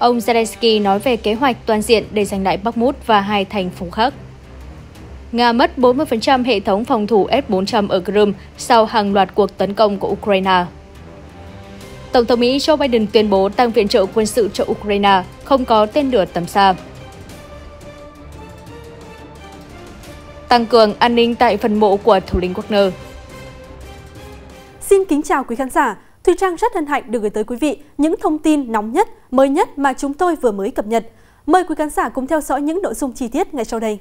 Ông Zelensky nói về kế hoạch toàn diện để giành lại Bakhmut và hai thành phố khác. Nga mất 40% hệ thống phòng thủ S-400 ở Crimea sau hàng loạt cuộc tấn công của Ukraine. Tổng thống Mỹ Joe Biden tuyên bố tăng viện trợ quân sự cho Ukraine, không có tên lửa tầm xa. Tăng cường an ninh tại phần mộ của thủ lĩnh Wagner. Xin kính chào quý khán giả. Thùy Trang rất hân hạnh được gửi tới quý vị những thông tin nóng nhất, mới nhất mà chúng tôi vừa mới cập nhật. Mời quý khán giả cùng theo dõi những nội dung chi tiết ngay sau đây.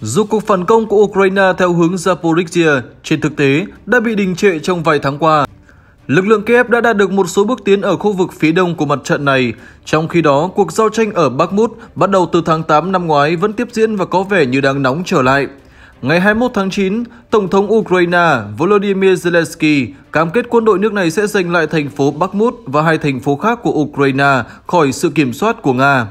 Dù cuộc phản công của Ukraine theo hướng Zaporizhia trên thực tế đã bị đình trệ trong vài tháng qua, lực lượng Kiev đã đạt được một số bước tiến ở khu vực phía đông của mặt trận này. Trong khi đó, cuộc giao tranh ở Bakhmut bắt đầu từ tháng 8 năm ngoái vẫn tiếp diễn và có vẻ như đang nóng trở lại. Ngày 21 tháng 9, Tổng thống Ukraine Volodymyr Zelensky cam kết quân đội nước này sẽ giành lại thành phố Bakhmut và hai thành phố khác của Ukraine khỏi sự kiểm soát của Nga.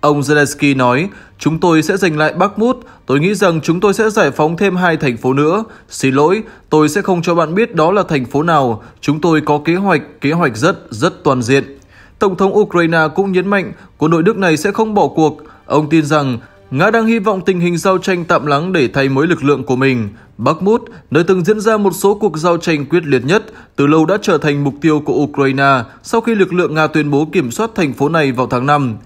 Ông Zelensky nói, chúng tôi sẽ giành lại Bakhmut, tôi nghĩ rằng chúng tôi sẽ giải phóng thêm hai thành phố nữa. Xin lỗi, tôi sẽ không cho bạn biết đó là thành phố nào, chúng tôi có kế hoạch, kế hoạch rất, rất toàn diện. Tổng thống Ukraine cũng nhấn mạnh quân đội nước này sẽ không bỏ cuộc. Ông tin rằng Nga đang hy vọng tình hình giao tranh tạm lắng để thay mới lực lượng của mình. Bakhmut, nơi từng diễn ra một số cuộc giao tranh quyết liệt nhất, từ lâu đã trở thành mục tiêu của Ukraine sau khi lực lượng Nga tuyên bố kiểm soát thành phố này vào tháng 5.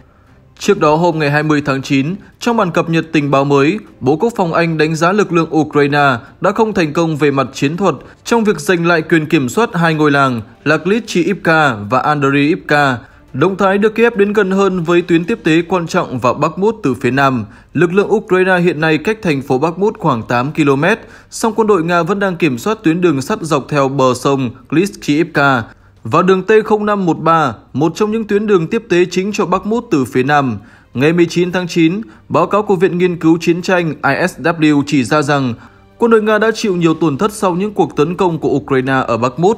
Trước đó hôm ngày 20 tháng 9, trong bản cập nhật tình báo mới, Bộ Quốc phòng Anh đánh giá lực lượng Ukraine đã không thành công về mặt chiến thuật trong việc giành lại quyền kiểm soát hai ngôi làng là Klitschivka và Andriivka, Động thái được Kiev đến gần hơn với tuyến tiếp tế quan trọng vào Bakhmut từ phía Nam. Lực lượng Ukraine hiện nay cách thành phố Bakhmut khoảng 8 km, song quân đội Nga vẫn đang kiểm soát tuyến đường sắt dọc theo bờ sông Klitschivka và đường T0513, một trong những tuyến đường tiếp tế chính cho Bakhmut từ phía Nam. Ngày 19 tháng 9, báo cáo của Viện Nghiên cứu Chiến tranh ISW chỉ ra rằng quân đội Nga đã chịu nhiều tổn thất sau những cuộc tấn công của Ukraine ở Bakhmut.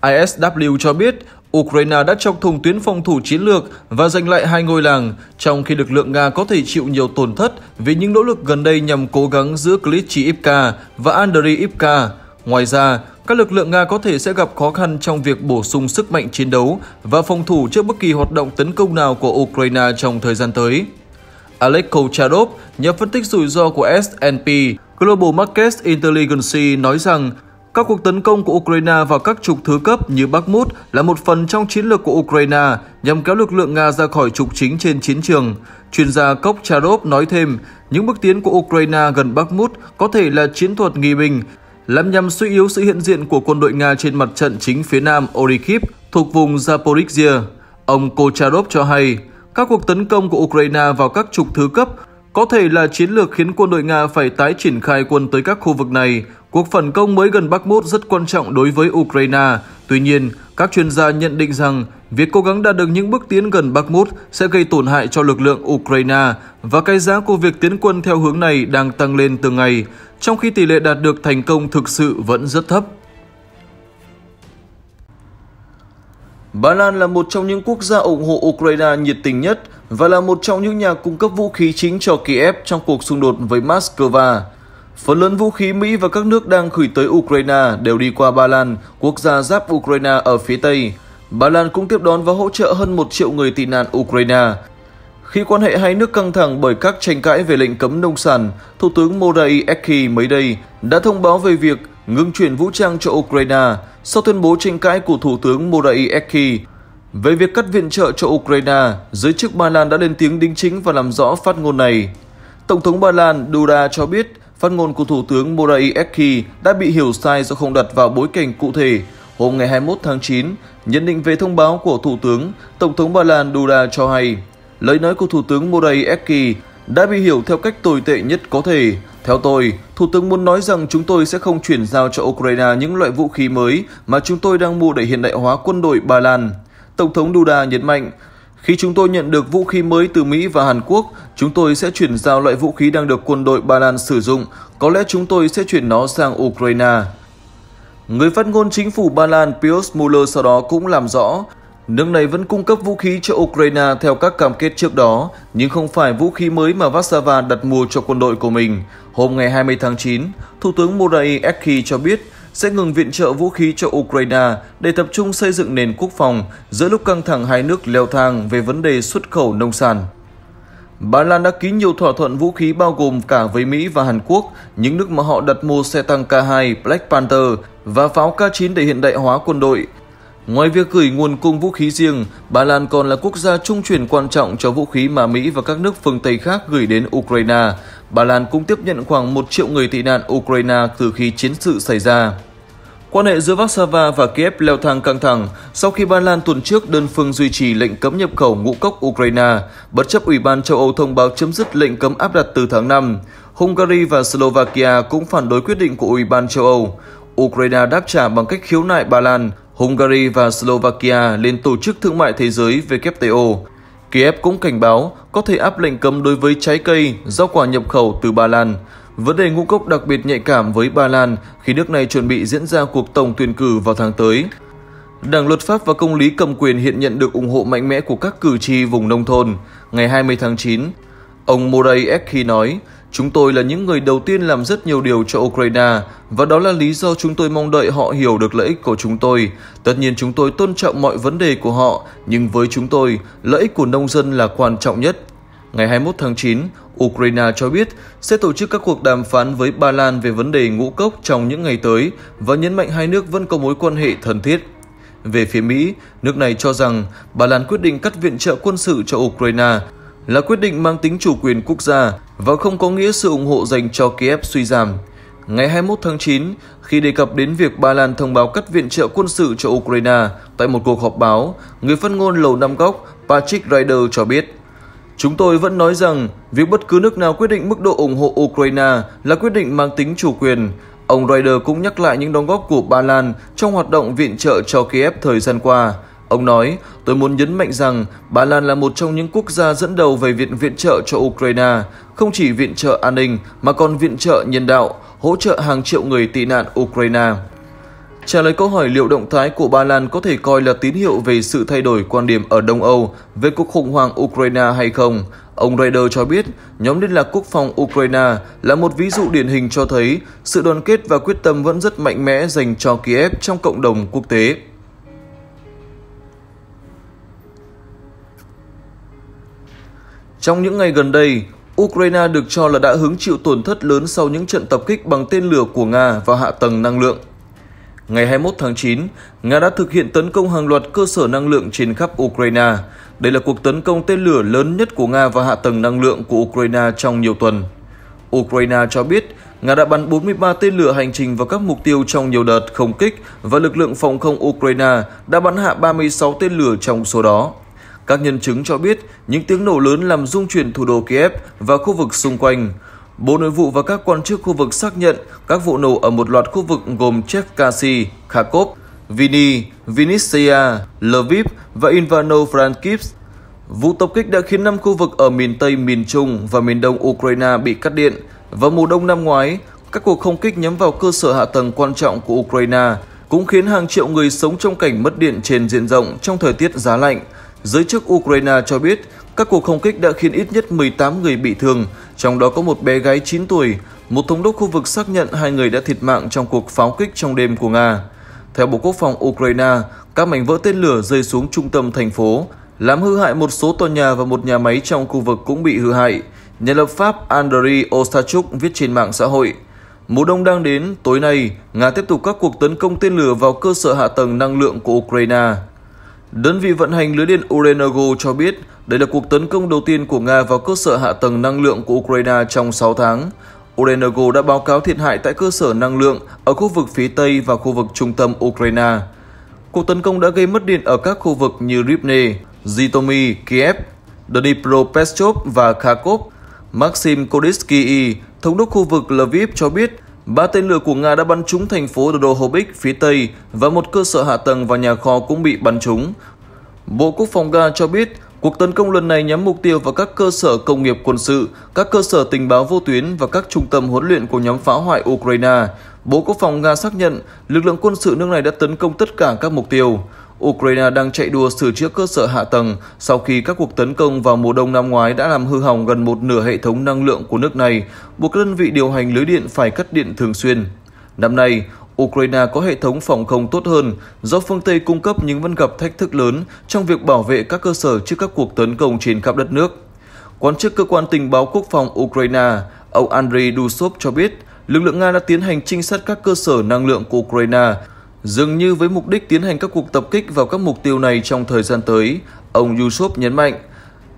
ISW cho biết Ukraine đã chọc thùng tuyến phòng thủ chiến lược và giành lại hai ngôi làng, trong khi lực lượng Nga có thể chịu nhiều tổn thất vì những nỗ lực gần đây nhằm cố gắng giữ Klitschivka và Andriy Ivka. Ngoài ra, các lực lượng Nga có thể sẽ gặp khó khăn trong việc bổ sung sức mạnh chiến đấu và phòng thủ trước bất kỳ hoạt động tấn công nào của Ukraine trong thời gian tới. Alex Kolchadov, nhà phân tích rủi ro của S&P Global Markets Intelligence nói rằng các cuộc tấn công của Ukraine vào các trục thứ cấp như Bakhmut là một phần trong chiến lược của Ukraine nhằm kéo lực lượng Nga ra khỏi trục chính trên chiến trường. Chuyên gia Kopcharov nói thêm, những bước tiến của Ukraine gần Bakhmut có thể là chiến thuật nghi binh, làm nhằm suy yếu sự hiện diện của quân đội Nga trên mặt trận chính phía nam Orikhiv thuộc vùng Zaporizhia. Ông Kocharov cho hay, các cuộc tấn công của Ukraine vào các trục thứ cấp có thể là chiến lược khiến quân đội Nga phải tái triển khai quân tới các khu vực này. Cuộc phản công mới gần Bakhmut rất quan trọng đối với Ukraine. Tuy nhiên, các chuyên gia nhận định rằng việc cố gắng đạt được những bước tiến gần Bakhmut sẽ gây tổn hại cho lực lượng Ukraine và cái giá của việc tiến quân theo hướng này đang tăng lên từng ngày, trong khi tỷ lệ đạt được thành công thực sự vẫn rất thấp. Ba Lan là một trong những quốc gia ủng hộ Ukraine nhiệt tình nhất và là một trong những nhà cung cấp vũ khí chính cho Kiev trong cuộc xung đột với Moscow. Phần lớn vũ khí Mỹ và các nước đang gửi tới Ukraine đều đi qua Ba Lan, quốc gia giáp Ukraine ở phía Tây. Ba Lan cũng tiếp đón và hỗ trợ hơn một triệu người tị nạn Ukraine. Khi quan hệ hai nước căng thẳng bởi các tranh cãi về lệnh cấm nông sản, Thủ tướng Morai Eki mới đây đã thông báo về việc ngưng chuyển vũ trang cho Ukraine sau tuyên bố tranh cãi của Thủ tướng Morai Eki về việc cắt viện trợ cho Ukraine, giới chức Ba Lan đã lên tiếng đính chính và làm rõ phát ngôn này. Tổng thống Ba Lan Duda cho biết phát ngôn của Thủ tướng Morawiecki đã bị hiểu sai do không đặt vào bối cảnh cụ thể. Hôm ngày 21 tháng 9, nhận định về thông báo của Thủ tướng, Tổng thống Ba Lan Duda cho hay lời nói của Thủ tướng Morawiecki đã bị hiểu theo cách tồi tệ nhất có thể. Theo tôi, Thủ tướng muốn nói rằng chúng tôi sẽ không chuyển giao cho Ukraine những loại vũ khí mới mà chúng tôi đang mua để hiện đại hóa quân đội Ba Lan. Tổng thống Duda nhấn mạnh, khi chúng tôi nhận được vũ khí mới từ Mỹ và Hàn Quốc, chúng tôi sẽ chuyển giao loại vũ khí đang được quân đội Ba Lan sử dụng, có lẽ chúng tôi sẽ chuyển nó sang Ukraine. Người phát ngôn chính phủ Ba Lan Pius Muller sau đó cũng làm rõ, nước này vẫn cung cấp vũ khí cho Ukraine theo các cam kết trước đó, nhưng không phải vũ khí mới mà Warsaw đặt mua cho quân đội của mình. Hôm ngày 20 tháng 9, Thủ tướng Morawiecki cho biết sẽ ngừng viện trợ vũ khí cho Ukraine để tập trung xây dựng nền quốc phòng giữa lúc căng thẳng hai nước leo thang về vấn đề xuất khẩu nông sản. Ba Lan đã ký nhiều thỏa thuận vũ khí bao gồm cả với Mỹ và Hàn Quốc, những nước mà họ đặt mua xe tăng K2 Black Panther và pháo K9 để hiện đại hóa quân đội. Ngoài việc gửi nguồn cung vũ khí riêng, Ba Lan còn là quốc gia trung chuyển quan trọng cho vũ khí mà Mỹ và các nước phương Tây khác gửi đến Ukraine Ba Lan cũng tiếp nhận khoảng 1 triệu người tị nạn Ukraine từ khi chiến sự xảy ra. Quan hệ giữa Warsaw và Kiev leo thang căng thẳng sau khi Ba Lan tuần trước đơn phương duy trì lệnh cấm nhập khẩu ngũ cốc Ukraine, bất chấp Ủy ban châu Âu thông báo chấm dứt lệnh cấm áp đặt từ tháng 5. Hungary và Slovakia cũng phản đối quyết định của Ủy ban châu Âu. Ukraine đáp trả bằng cách khiếu nại Ba Lan, Hungary và Slovakia lên Tổ chức Thương mại Thế giới WTO Kiev cũng cảnh báo có thể áp lệnh cấm đối với trái cây, rau quả nhập khẩu từ Ba Lan. Vấn đề ngũ cốc đặc biệt nhạy cảm với Ba Lan khi nước này chuẩn bị diễn ra cuộc tổng tuyển cử vào tháng tới. Đảng Luật pháp và Công lý cầm quyền hiện nhận được ủng hộ mạnh mẽ của các cử tri vùng nông thôn. Ngày 20 tháng 9, ông Morey Eki nói, Chúng tôi là những người đầu tiên làm rất nhiều điều cho Ukraine và đó là lý do chúng tôi mong đợi họ hiểu được lợi ích của chúng tôi. Tất nhiên chúng tôi tôn trọng mọi vấn đề của họ, nhưng với chúng tôi, lợi ích của nông dân là quan trọng nhất. Ngày 21 tháng 9, Ukraine cho biết sẽ tổ chức các cuộc đàm phán với Ba Lan về vấn đề ngũ cốc trong những ngày tới và nhấn mạnh hai nước vẫn có mối quan hệ thân thiết. Về phía Mỹ, nước này cho rằng Ba Lan quyết định cắt viện trợ quân sự cho Ukraine là quyết định mang tính chủ quyền quốc gia và không có nghĩa sự ủng hộ dành cho Kiev suy giảm. Ngày 21 tháng 9, khi đề cập đến việc Ba Lan thông báo cắt viện trợ quân sự cho Ukraine tại một cuộc họp báo, người phát ngôn Lầu Năm Góc Patrick Ryder cho biết Chúng tôi vẫn nói rằng việc bất cứ nước nào quyết định mức độ ủng hộ Ukraine là quyết định mang tính chủ quyền. Ông Ryder cũng nhắc lại những đóng góp của Ba Lan trong hoạt động viện trợ cho Kiev thời gian qua – Ông nói, tôi muốn nhấn mạnh rằng Ba Lan là một trong những quốc gia dẫn đầu về viện viện trợ cho Ukraine, không chỉ viện trợ an ninh mà còn viện trợ nhân đạo, hỗ trợ hàng triệu người tị nạn Ukraine. Trả lời câu hỏi liệu động thái của Ba Lan có thể coi là tín hiệu về sự thay đổi quan điểm ở Đông Âu về cuộc khủng hoảng Ukraine hay không, ông Raider cho biết nhóm liên lạc quốc phòng Ukraine là một ví dụ điển hình cho thấy sự đoàn kết và quyết tâm vẫn rất mạnh mẽ dành cho Kiev trong cộng đồng quốc tế. Trong những ngày gần đây, Ukraine được cho là đã hứng chịu tổn thất lớn sau những trận tập kích bằng tên lửa của Nga và hạ tầng năng lượng. Ngày 21 tháng 9, Nga đã thực hiện tấn công hàng loạt cơ sở năng lượng trên khắp Ukraine. Đây là cuộc tấn công tên lửa lớn nhất của Nga và hạ tầng năng lượng của Ukraine trong nhiều tuần. Ukraine cho biết Nga đã bắn 43 tên lửa hành trình vào các mục tiêu trong nhiều đợt không kích và lực lượng phòng không Ukraine đã bắn hạ 36 tên lửa trong số đó. Các nhân chứng cho biết những tiếng nổ lớn làm rung chuyển thủ đô Kiev và khu vực xung quanh. Bộ Nội vụ và các quan chức khu vực xác nhận các vụ nổ ở một loạt khu vực gồm Chevkasi, Kharkov, Vini, Vinnytsia, Lviv và Ivano-Frankivsk. Vụ tập kích đã khiến 5 khu vực ở miền Tây, miền Trung và miền Đông Ukraine bị cắt điện. Vào mùa đông năm ngoái, các cuộc không kích nhắm vào cơ sở hạ tầng quan trọng của Ukraine cũng khiến hàng triệu người sống trong cảnh mất điện trên diện rộng trong thời tiết giá lạnh. Giới chức Ukraine cho biết các cuộc không kích đã khiến ít nhất 18 người bị thương, trong đó có một bé gái 9 tuổi. Một thống đốc khu vực xác nhận hai người đã thiệt mạng trong cuộc pháo kích trong đêm của Nga. Theo Bộ Quốc phòng Ukraine, các mảnh vỡ tên lửa rơi xuống trung tâm thành phố, làm hư hại một số tòa nhà và một nhà máy trong khu vực cũng bị hư hại. Nhà lập pháp Andriy Ostachuk viết trên mạng xã hội. Mùa đông đang đến, tối nay, Nga tiếp tục các cuộc tấn công tên lửa vào cơ sở hạ tầng năng lượng của Ukraine. Đơn vị vận hành lưới điện Urenergo cho biết đây là cuộc tấn công đầu tiên của Nga vào cơ sở hạ tầng năng lượng của Ukraine trong 6 tháng. Urenergo đã báo cáo thiệt hại tại cơ sở năng lượng ở khu vực phía Tây và khu vực trung tâm Ukraine. Cuộc tấn công đã gây mất điện ở các khu vực như Rivne, Zhytomyr, Kiev, Dnipropetrovsk và Kharkov. Maxim Kodisky, thống đốc khu vực Lviv cho biết Ba tên lửa của Nga đã bắn trúng thành phố Drohobik phía Tây và một cơ sở hạ tầng và nhà kho cũng bị bắn trúng. Bộ Quốc phòng Nga cho biết cuộc tấn công lần này nhắm mục tiêu vào các cơ sở công nghiệp quân sự, các cơ sở tình báo vô tuyến và các trung tâm huấn luyện của nhóm phá hoại Ukraine. Bộ Quốc phòng Nga xác nhận lực lượng quân sự nước này đã tấn công tất cả các mục tiêu. Ukraine đang chạy đua sửa chữa cơ sở hạ tầng sau khi các cuộc tấn công vào mùa đông năm ngoái đã làm hư hỏng gần một nửa hệ thống năng lượng của nước này, buộc đơn vị điều hành lưới điện phải cắt điện thường xuyên. Năm nay, Ukraine có hệ thống phòng không tốt hơn do phương Tây cung cấp nhưng vẫn gặp thách thức lớn trong việc bảo vệ các cơ sở trước các cuộc tấn công trên khắp đất nước. Quan chức cơ quan tình báo quốc phòng Ukraine, ông Andriy Dusov cho biết, lực lượng Nga đã tiến hành trinh sát các cơ sở năng lượng của Ukraine Dường như với mục đích tiến hành các cuộc tập kích vào các mục tiêu này trong thời gian tới, ông Yusuf nhấn mạnh,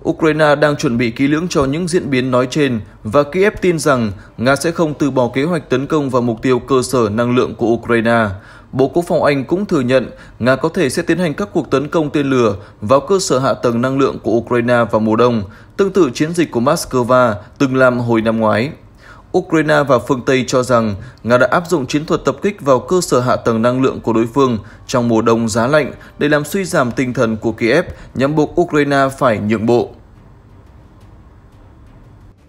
Ukraine đang chuẩn bị kỹ lưỡng cho những diễn biến nói trên và Kiev tin rằng Nga sẽ không từ bỏ kế hoạch tấn công vào mục tiêu cơ sở năng lượng của Ukraine. Bộ Quốc phòng Anh cũng thừa nhận Nga có thể sẽ tiến hành các cuộc tấn công tên lửa vào cơ sở hạ tầng năng lượng của Ukraine vào mùa đông, tương tự chiến dịch của Moscow từng làm hồi năm ngoái. Ukraine và phương Tây cho rằng Nga đã áp dụng chiến thuật tập kích vào cơ sở hạ tầng năng lượng của đối phương trong mùa đông giá lạnh để làm suy giảm tinh thần của Kiev nhằm buộc Ukraine phải nhượng bộ.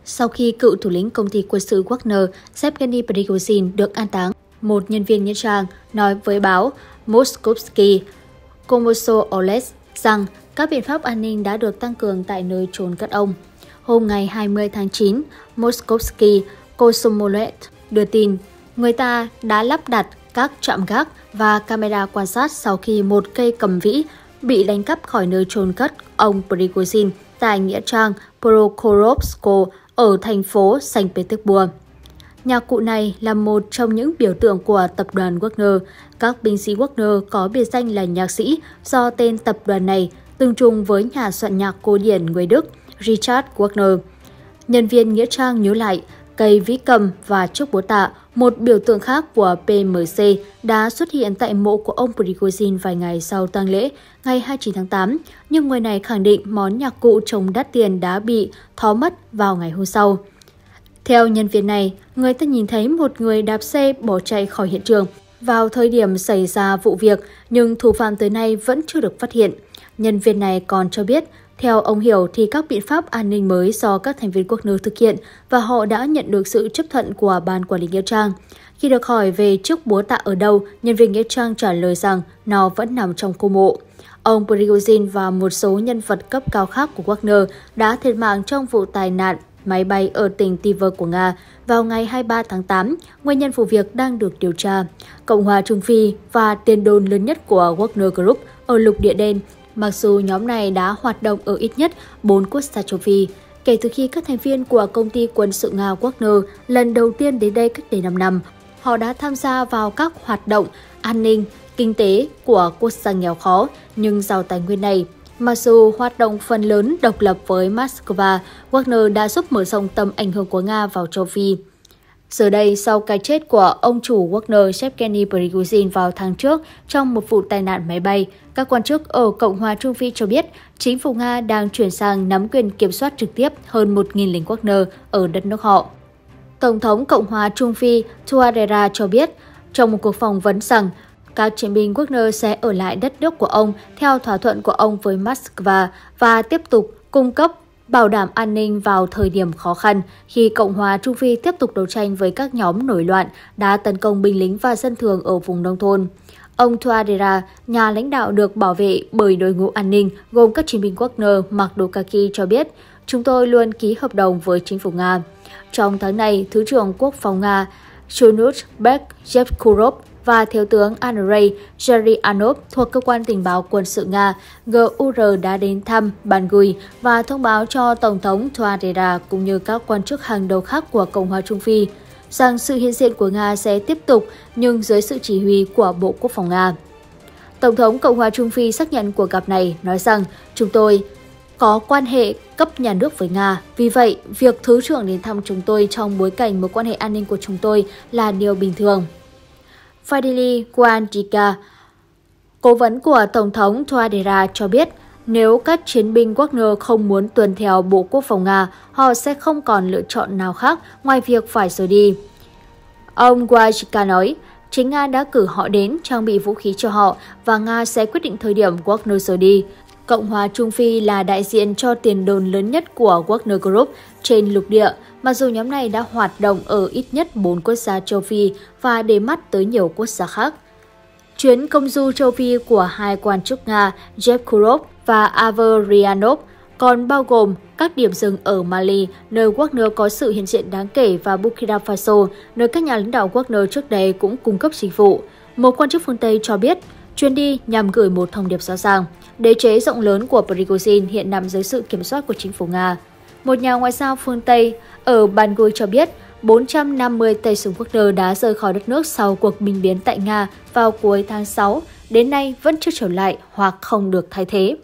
Sau khi cựu thủ lĩnh công ty quân sự Wagner Yevgeny Prigozhin được an táng, một nhân viên nhân trang nói với báo Moskovsky Komoso Oles rằng các biện pháp an ninh đã được tăng cường tại nơi trốn cất ông. Hôm ngày 20 tháng 9, Moskovsky Cosmolet đưa tin người ta đã lắp đặt các trạm gác và camera quan sát sau khi một cây cầm vĩ bị đánh cắp khỏi nơi trôn cất ông Prigozhin tại nghĩa trang Prokhorovsko ở thành phố Saint Petersburg. Nhà cụ này là một trong những biểu tượng của tập đoàn Wagner. Các binh sĩ Wagner có biệt danh là nhạc sĩ do tên tập đoàn này tương trùng với nhà soạn nhạc cổ điển người Đức Richard Wagner. Nhân viên Nghĩa Trang nhớ lại, cây vĩ cầm và chiếc búa tạ, một biểu tượng khác của PMC, đã xuất hiện tại mộ của ông Prigozhin vài ngày sau tang lễ, ngày 29 tháng 8, nhưng người này khẳng định món nhạc cụ trồng đắt tiền đã bị thó mất vào ngày hôm sau. Theo nhân viên này, người ta nhìn thấy một người đạp xe bỏ chạy khỏi hiện trường vào thời điểm xảy ra vụ việc, nhưng thủ phạm tới nay vẫn chưa được phát hiện. Nhân viên này còn cho biết theo ông Hiểu thì các biện pháp an ninh mới do các thành viên quốc nữ thực hiện và họ đã nhận được sự chấp thuận của Ban Quản lý Nghĩa Trang. Khi được hỏi về chiếc búa tạ ở đâu, nhân viên Nghĩa Trang trả lời rằng nó vẫn nằm trong khu mộ. Ông Prigozhin và một số nhân vật cấp cao khác của Wagner đã thiệt mạng trong vụ tai nạn máy bay ở tỉnh Tiver của Nga vào ngày 23 tháng 8. Nguyên nhân vụ việc đang được điều tra. Cộng hòa Trung Phi và tiền đồn lớn nhất của Wagner Group ở lục địa đen mặc dù nhóm này đã hoạt động ở ít nhất 4 quốc gia châu Phi, kể từ khi các thành viên của công ty quân sự Nga Wagner lần đầu tiên đến đây cách đây 5 năm. Họ đã tham gia vào các hoạt động an ninh, kinh tế của quốc gia nghèo khó nhưng giàu tài nguyên này. Mặc dù hoạt động phần lớn độc lập với Moscow, Wagner đã giúp mở rộng tầm ảnh hưởng của Nga vào châu Phi. Giờ đây, sau cái chết của ông chủ Wagner Yevgeny Prigozhin vào tháng trước trong một vụ tai nạn máy bay, các quan chức ở Cộng hòa Trung Phi cho biết chính phủ Nga đang chuyển sang nắm quyền kiểm soát trực tiếp hơn 1.000 lính Wagner ở đất nước họ. Tổng thống Cộng hòa Trung Phi Touarera cho biết trong một cuộc phỏng vấn rằng các chiến binh Wagner sẽ ở lại đất nước của ông theo thỏa thuận của ông với Moscow và tiếp tục cung cấp bảo đảm an ninh vào thời điểm khó khăn khi Cộng hòa Trung Phi tiếp tục đấu tranh với các nhóm nổi loạn đã tấn công binh lính và dân thường ở vùng nông thôn. Ông Tuadera, nhà lãnh đạo được bảo vệ bởi đội ngũ an ninh gồm các chiến binh Wagner mặc đồ kaki cho biết, chúng tôi luôn ký hợp đồng với chính phủ Nga. Trong tháng này, Thứ trưởng Quốc phòng Nga Shunut Bek Yevkurov và Thiếu tướng Andrei Zhirianov thuộc Cơ quan Tình báo Quân sự Nga GUR đã đến thăm Ban Gui và thông báo cho Tổng thống Tuadera cũng như các quan chức hàng đầu khác của Cộng hòa Trung Phi rằng sự hiện diện của Nga sẽ tiếp tục nhưng dưới sự chỉ huy của Bộ Quốc phòng Nga. Tổng thống Cộng hòa Trung Phi xác nhận cuộc gặp này nói rằng chúng tôi có quan hệ cấp nhà nước với Nga. Vì vậy, việc Thứ trưởng đến thăm chúng tôi trong bối cảnh mối quan hệ an ninh của chúng tôi là điều bình thường. Fadili Guandika, cố vấn của Tổng thống Toadera cho biết, nếu các chiến binh Wagner không muốn tuân theo Bộ Quốc phòng Nga, họ sẽ không còn lựa chọn nào khác ngoài việc phải rời đi. Ông Wajika nói, chính Nga đã cử họ đến trang bị vũ khí cho họ và Nga sẽ quyết định thời điểm Wagner rời đi. Cộng hòa Trung Phi là đại diện cho tiền đồn lớn nhất của Wagner Group trên lục địa, mặc dù nhóm này đã hoạt động ở ít nhất 4 quốc gia châu Phi và để mắt tới nhiều quốc gia khác. Chuyến công du châu Phi của hai quan chức Nga Jeff Kurov và Averianov, còn bao gồm các điểm dừng ở Mali, nơi Wagner có sự hiện diện đáng kể và Burkina Faso, nơi các nhà lãnh đạo Wagner trước đây cũng cung cấp dịch vụ. Một quan chức phương Tây cho biết, chuyến đi nhằm gửi một thông điệp rõ ràng. Đế chế rộng lớn của Prigozhin hiện nằm dưới sự kiểm soát của chính phủ Nga. Một nhà ngoại giao phương Tây ở Bangui cho biết 450 tay súng Wagner đã rời khỏi đất nước sau cuộc minh biến tại Nga vào cuối tháng 6, đến nay vẫn chưa trở lại hoặc không được thay thế.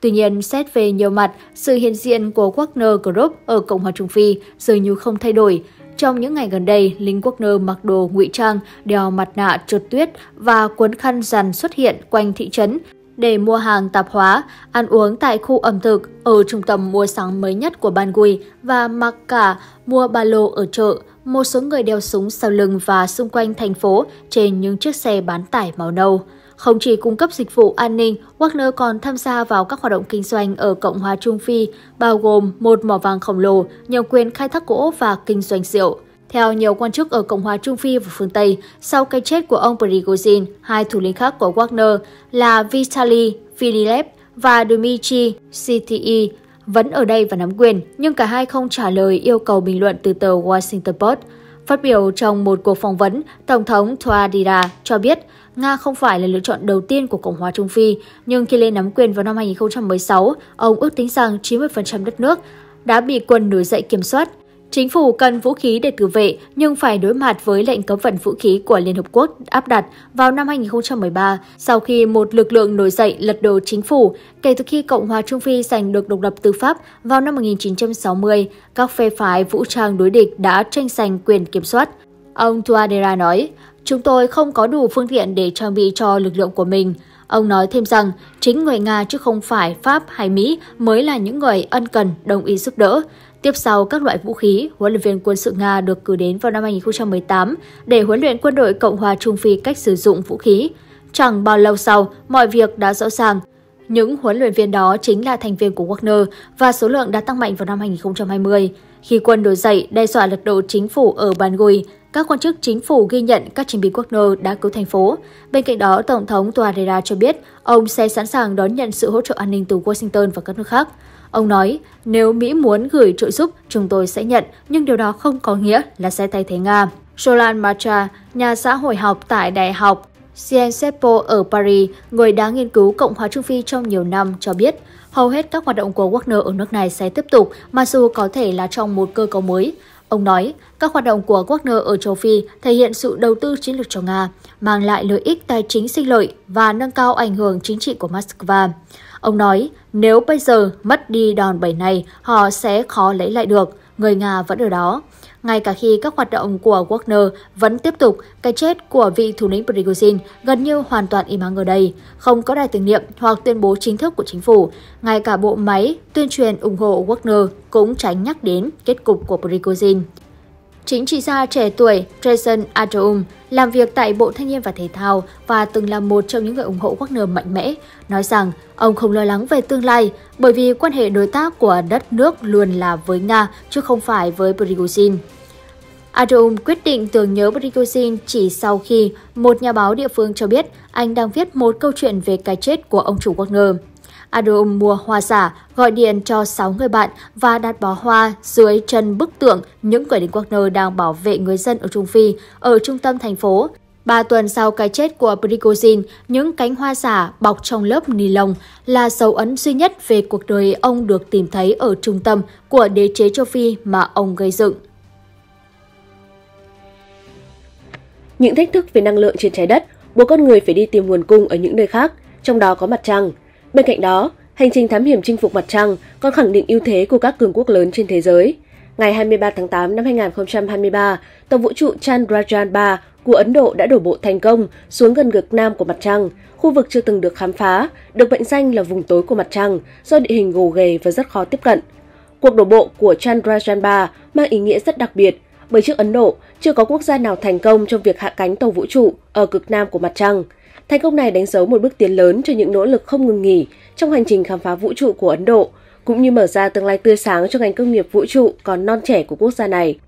Tuy nhiên, xét về nhiều mặt, sự hiện diện của Wagner Group ở Cộng hòa Trung Phi dường như không thay đổi. Trong những ngày gần đây, lính Wagner mặc đồ ngụy trang, đeo mặt nạ trượt tuyết và cuốn khăn rằn xuất hiện quanh thị trấn để mua hàng tạp hóa, ăn uống tại khu ẩm thực ở trung tâm mua sắm mới nhất của Bangui và mặc cả mua ba lô ở chợ. Một số người đeo súng sau lưng và xung quanh thành phố trên những chiếc xe bán tải màu nâu. Không chỉ cung cấp dịch vụ an ninh, Wagner còn tham gia vào các hoạt động kinh doanh ở Cộng hòa Trung Phi, bao gồm một mỏ vàng khổng lồ, nhiều quyền khai thác gỗ và kinh doanh rượu. Theo nhiều quan chức ở Cộng hòa Trung Phi và phương Tây, sau cái chết của ông Prigozhin, hai thủ lĩnh khác của Wagner là Vitaly Fililev và Dmitry CTE vẫn ở đây và nắm quyền, nhưng cả hai không trả lời yêu cầu bình luận từ tờ Washington Post. Phát biểu trong một cuộc phỏng vấn, Tổng thống Toadira cho biết Nga không phải là lựa chọn đầu tiên của Cộng hòa Trung Phi, nhưng khi lên nắm quyền vào năm 2016, ông ước tính rằng 90% đất nước đã bị quân nổi dậy kiểm soát. Chính phủ cần vũ khí để tự vệ nhưng phải đối mặt với lệnh cấm vận vũ khí của Liên Hợp Quốc áp đặt vào năm 2013 sau khi một lực lượng nổi dậy lật đổ chính phủ. Kể từ khi Cộng hòa Trung Phi giành được độc lập tư pháp vào năm 1960, các phe phái vũ trang đối địch đã tranh giành quyền kiểm soát. Ông Tuadera nói, Chúng tôi không có đủ phương tiện để trang bị cho lực lượng của mình. Ông nói thêm rằng chính người Nga chứ không phải Pháp hay Mỹ mới là những người ân cần đồng ý giúp đỡ. Tiếp sau, các loại vũ khí, huấn luyện viên quân sự Nga được cử đến vào năm 2018 để huấn luyện quân đội Cộng hòa Trung Phi cách sử dụng vũ khí. Chẳng bao lâu sau, mọi việc đã rõ ràng. Những huấn luyện viên đó chính là thành viên của Wagner và số lượng đã tăng mạnh vào năm 2020. Khi quân nổi dậy đe dọa lật đổ chính phủ ở Bangui, các quan chức chính phủ ghi nhận các chiến binh Wagner đã cứu thành phố. Bên cạnh đó, Tổng thống Toadera cho biết ông sẽ sẵn sàng đón nhận sự hỗ trợ an ninh từ Washington và các nước khác. Ông nói, nếu Mỹ muốn gửi trợ giúp, chúng tôi sẽ nhận, nhưng điều đó không có nghĩa là sẽ thay thế Nga. Jolan Matra, nhà xã hội học tại Đại học Sciences ở Paris, người đã nghiên cứu Cộng hòa Trung Phi trong nhiều năm, cho biết hầu hết các hoạt động của Wagner ở nước này sẽ tiếp tục, mặc dù có thể là trong một cơ cấu mới. Ông nói, các hoạt động của Wagner ở châu Phi thể hiện sự đầu tư chiến lược cho Nga, mang lại lợi ích tài chính sinh lợi và nâng cao ảnh hưởng chính trị của Moscow. Ông nói, nếu bây giờ mất đi đòn bẩy này, họ sẽ khó lấy lại được, người Nga vẫn ở đó ngay cả khi các hoạt động của Wagner vẫn tiếp tục, cái chết của vị thủ lĩnh Prigozhin gần như hoàn toàn im ắng ở đây, không có đài tưởng niệm hoặc tuyên bố chính thức của chính phủ. Ngay cả bộ máy tuyên truyền ủng hộ Wagner cũng tránh nhắc đến kết cục của Prigozhin. Chính trị gia trẻ tuổi Jason Adjaum làm việc tại Bộ Thanh niên và Thể thao và từng là một trong những người ủng hộ Wagner mạnh mẽ, nói rằng ông không lo lắng về tương lai bởi vì quan hệ đối tác của đất nước luôn là với Nga chứ không phải với Prigozhin. Adom quyết định tưởng nhớ Prigozhin chỉ sau khi một nhà báo địa phương cho biết anh đang viết một câu chuyện về cái chết của ông chủ Wagner. Adom mua hoa giả, gọi điện cho 6 người bạn và đặt bó hoa dưới chân bức tượng những người lính Wagner đang bảo vệ người dân ở Trung Phi, ở trung tâm thành phố. Ba tuần sau cái chết của Prigozhin, những cánh hoa giả bọc trong lớp ni lông là dấu ấn duy nhất về cuộc đời ông được tìm thấy ở trung tâm của đế chế châu Phi mà ông gây dựng. Những thách thức về năng lượng trên trái đất buộc con người phải đi tìm nguồn cung ở những nơi khác, trong đó có mặt trăng. Bên cạnh đó, hành trình thám hiểm chinh phục mặt trăng còn khẳng định ưu thế của các cường quốc lớn trên thế giới. Ngày 23 tháng 8 năm 2023, tàu vũ trụ Chandrayaan-3 của Ấn Độ đã đổ bộ thành công xuống gần cực nam của mặt trăng, khu vực chưa từng được khám phá, được mệnh danh là vùng tối của mặt trăng do địa hình gồ ghề và rất khó tiếp cận. Cuộc đổ bộ của Chandrayaan-3 mang ý nghĩa rất đặc biệt bởi trước Ấn Độ chưa có quốc gia nào thành công trong việc hạ cánh tàu vũ trụ ở cực nam của mặt trăng – Thành công này đánh dấu một bước tiến lớn cho những nỗ lực không ngừng nghỉ trong hành trình khám phá vũ trụ của Ấn Độ, cũng như mở ra tương lai tươi sáng cho ngành công nghiệp vũ trụ còn non trẻ của quốc gia này.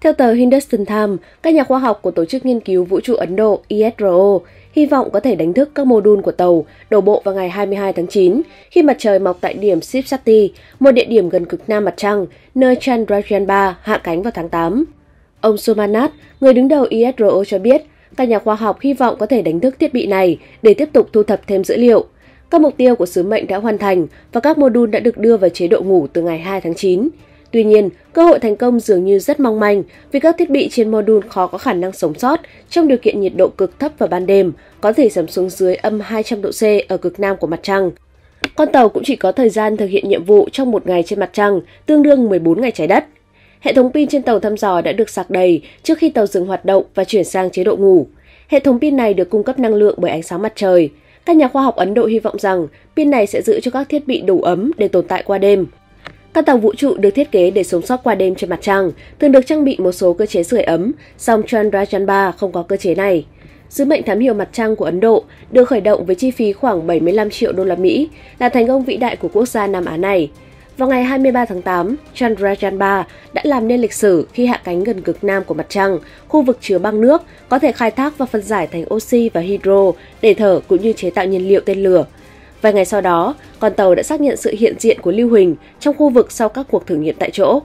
Theo tờ Hindustan Times, các nhà khoa học của Tổ chức Nghiên cứu Vũ trụ Ấn Độ ISRO e hy vọng có thể đánh thức các mô đun của tàu đổ bộ vào ngày 22 tháng 9 khi mặt trời mọc tại điểm Shivsati, một địa điểm gần cực nam mặt trăng, nơi Chandrayaan-3 hạ cánh vào tháng 8. Ông Somanath, người đứng đầu ISRO e cho biết các nhà khoa học hy vọng có thể đánh thức thiết bị này để tiếp tục thu thập thêm dữ liệu. Các mục tiêu của sứ mệnh đã hoàn thành và các mô đun đã được đưa vào chế độ ngủ từ ngày 2 tháng 9. Tuy nhiên, cơ hội thành công dường như rất mong manh vì các thiết bị trên mô đun khó có khả năng sống sót trong điều kiện nhiệt độ cực thấp vào ban đêm, có thể giảm xuống dưới âm 200 độ C ở cực nam của mặt trăng. Con tàu cũng chỉ có thời gian thực hiện nhiệm vụ trong một ngày trên mặt trăng, tương đương 14 ngày trái đất. Hệ thống pin trên tàu thăm dò đã được sạc đầy trước khi tàu dừng hoạt động và chuyển sang chế độ ngủ. Hệ thống pin này được cung cấp năng lượng bởi ánh sáng mặt trời. Các nhà khoa học Ấn Độ hy vọng rằng pin này sẽ giữ cho các thiết bị đủ ấm để tồn tại qua đêm. Các tàu vũ trụ được thiết kế để sống sót qua đêm trên mặt trăng, thường được trang bị một số cơ chế sưởi ấm, song Chandrayaan 3 không có cơ chế này. Sứ mệnh thám hiểm mặt trăng của Ấn Độ được khởi động với chi phí khoảng 75 triệu đô la Mỹ, là thành công vĩ đại của quốc gia Nam Á này. Vào ngày 23 tháng 8, Chandrayaan-3 đã làm nên lịch sử khi hạ cánh gần cực nam của mặt trăng, khu vực chứa băng nước, có thể khai thác và phân giải thành oxy và hydro để thở cũng như chế tạo nhiên liệu tên lửa. Vài ngày sau đó, con tàu đã xác nhận sự hiện diện của lưu huỳnh trong khu vực sau các cuộc thử nghiệm tại chỗ.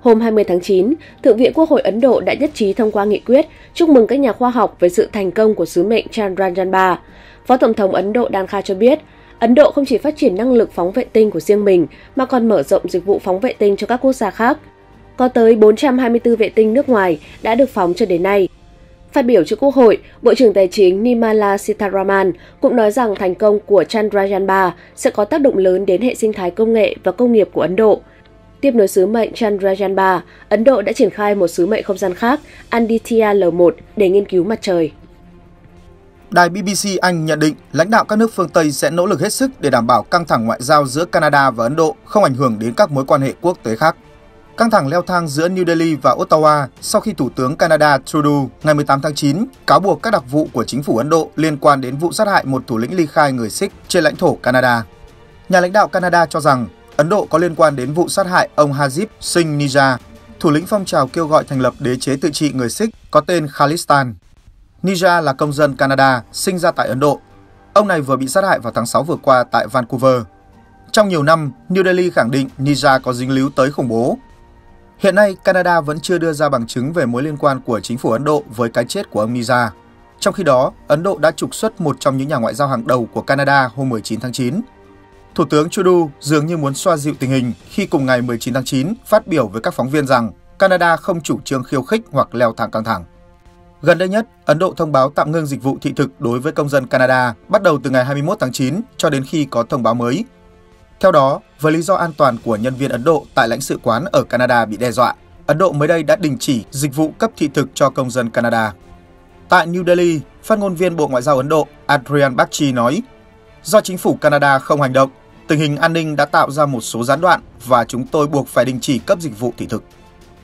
Hôm 20 tháng 9, Thượng viện Quốc hội Ấn Độ đã nhất trí thông qua nghị quyết chúc mừng các nhà khoa học về sự thành công của sứ mệnh Chandrayaan-3. Phó Tổng thống Ấn Độ Dan Kha cho biết, Ấn Độ không chỉ phát triển năng lực phóng vệ tinh của riêng mình mà còn mở rộng dịch vụ phóng vệ tinh cho các quốc gia khác. Có tới 424 vệ tinh nước ngoài đã được phóng cho đến nay. Phát biểu trước Quốc hội, Bộ trưởng Tài chính Nimala Sitharaman cũng nói rằng thành công của Chandrayaan 3 sẽ có tác động lớn đến hệ sinh thái công nghệ và công nghiệp của Ấn Độ. Tiếp nối sứ mệnh Chandrayaan 3, Ấn Độ đã triển khai một sứ mệnh không gian khác, Anditya L1, để nghiên cứu mặt trời. Đài BBC Anh nhận định lãnh đạo các nước phương Tây sẽ nỗ lực hết sức để đảm bảo căng thẳng ngoại giao giữa Canada và Ấn Độ không ảnh hưởng đến các mối quan hệ quốc tế khác. Căng thẳng leo thang giữa New Delhi và Ottawa sau khi Thủ tướng Canada Trudeau ngày 18 tháng 9 cáo buộc các đặc vụ của chính phủ Ấn Độ liên quan đến vụ sát hại một thủ lĩnh ly khai người Sikh trên lãnh thổ Canada. Nhà lãnh đạo Canada cho rằng Ấn Độ có liên quan đến vụ sát hại ông Hajib Singh Nija, thủ lĩnh phong trào kêu gọi thành lập đế chế tự trị người Sikh có tên Khalistan. Nija là công dân Canada, sinh ra tại Ấn Độ. Ông này vừa bị sát hại vào tháng 6 vừa qua tại Vancouver. Trong nhiều năm, New Delhi khẳng định Nija có dính líu tới khủng bố. Hiện nay, Canada vẫn chưa đưa ra bằng chứng về mối liên quan của chính phủ Ấn Độ với cái chết của ông Nija. Trong khi đó, Ấn Độ đã trục xuất một trong những nhà ngoại giao hàng đầu của Canada hôm 19 tháng 9. Thủ tướng Trudeau dường như muốn xoa dịu tình hình khi cùng ngày 19 tháng 9 phát biểu với các phóng viên rằng Canada không chủ trương khiêu khích hoặc leo thang căng thẳng. Gần đây nhất, Ấn Độ thông báo tạm ngưng dịch vụ thị thực đối với công dân Canada bắt đầu từ ngày 21 tháng 9 cho đến khi có thông báo mới. Theo đó, với lý do an toàn của nhân viên Ấn Độ tại lãnh sự quán ở Canada bị đe dọa, Ấn Độ mới đây đã đình chỉ dịch vụ cấp thị thực cho công dân Canada. Tại New Delhi, phát ngôn viên Bộ Ngoại giao Ấn Độ Adrian Bakchi nói, do chính phủ Canada không hành động, tình hình an ninh đã tạo ra một số gián đoạn và chúng tôi buộc phải đình chỉ cấp dịch vụ thị thực.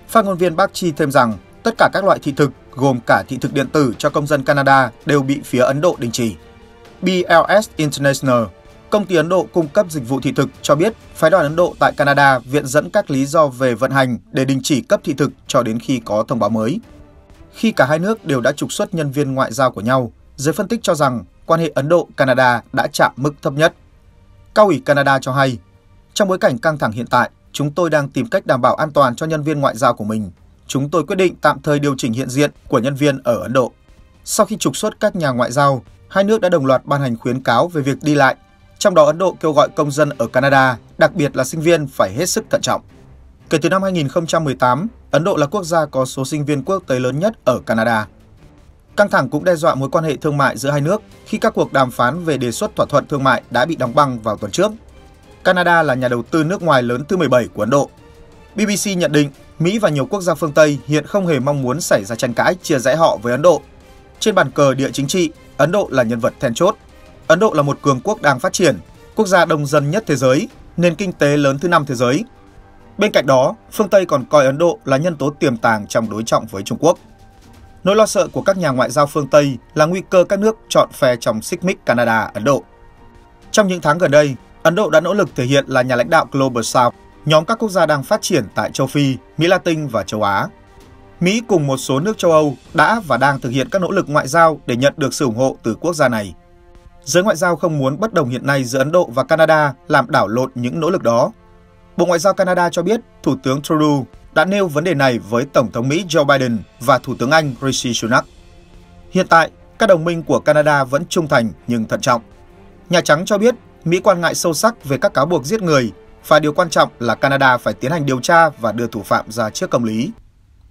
Phát ngôn viên Bakchi thêm rằng, tất cả các loại thị thực gồm cả thị thực điện tử cho công dân Canada đều bị phía Ấn Độ đình chỉ. BLS International, công ty Ấn Độ cung cấp dịch vụ thị thực cho biết phái đoàn Ấn Độ tại Canada viện dẫn các lý do về vận hành để đình chỉ cấp thị thực cho đến khi có thông báo mới. Khi cả hai nước đều đã trục xuất nhân viên ngoại giao của nhau, giới phân tích cho rằng quan hệ Ấn Độ-Canada đã chạm mức thấp nhất. Cao ủy Canada cho hay, trong bối cảnh căng thẳng hiện tại, chúng tôi đang tìm cách đảm bảo an toàn cho nhân viên ngoại giao của mình chúng tôi quyết định tạm thời điều chỉnh hiện diện của nhân viên ở Ấn Độ. Sau khi trục xuất các nhà ngoại giao, hai nước đã đồng loạt ban hành khuyến cáo về việc đi lại, trong đó Ấn Độ kêu gọi công dân ở Canada, đặc biệt là sinh viên phải hết sức thận trọng. Kể từ năm 2018, Ấn Độ là quốc gia có số sinh viên quốc tế lớn nhất ở Canada. Căng thẳng cũng đe dọa mối quan hệ thương mại giữa hai nước khi các cuộc đàm phán về đề xuất thỏa thuận thương mại đã bị đóng băng vào tuần trước. Canada là nhà đầu tư nước ngoài lớn thứ 17 của Ấn Độ. BBC nhận định Mỹ và nhiều quốc gia phương Tây hiện không hề mong muốn xảy ra tranh cãi chia rẽ họ với Ấn Độ. Trên bàn cờ địa chính trị, Ấn Độ là nhân vật then chốt. Ấn Độ là một cường quốc đang phát triển, quốc gia đông dân nhất thế giới, nền kinh tế lớn thứ năm thế giới. Bên cạnh đó, phương Tây còn coi Ấn Độ là nhân tố tiềm tàng trong đối trọng với Trung Quốc. Nỗi lo sợ của các nhà ngoại giao phương Tây là nguy cơ các nước chọn phe trong xích mích Canada, Ấn Độ. Trong những tháng gần đây, Ấn Độ đã nỗ lực thể hiện là nhà lãnh đạo Global South nhóm các quốc gia đang phát triển tại châu Phi, Mỹ Latin và châu Á. Mỹ cùng một số nước châu Âu đã và đang thực hiện các nỗ lực ngoại giao để nhận được sự ủng hộ từ quốc gia này. Giới ngoại giao không muốn bất đồng hiện nay giữa Ấn Độ và Canada làm đảo lộn những nỗ lực đó. Bộ Ngoại giao Canada cho biết Thủ tướng Trudeau đã nêu vấn đề này với Tổng thống Mỹ Joe Biden và Thủ tướng Anh Rishi Sunak. Hiện tại, các đồng minh của Canada vẫn trung thành nhưng thận trọng. Nhà Trắng cho biết Mỹ quan ngại sâu sắc về các cáo buộc giết người và điều quan trọng là Canada phải tiến hành điều tra và đưa thủ phạm ra trước công lý.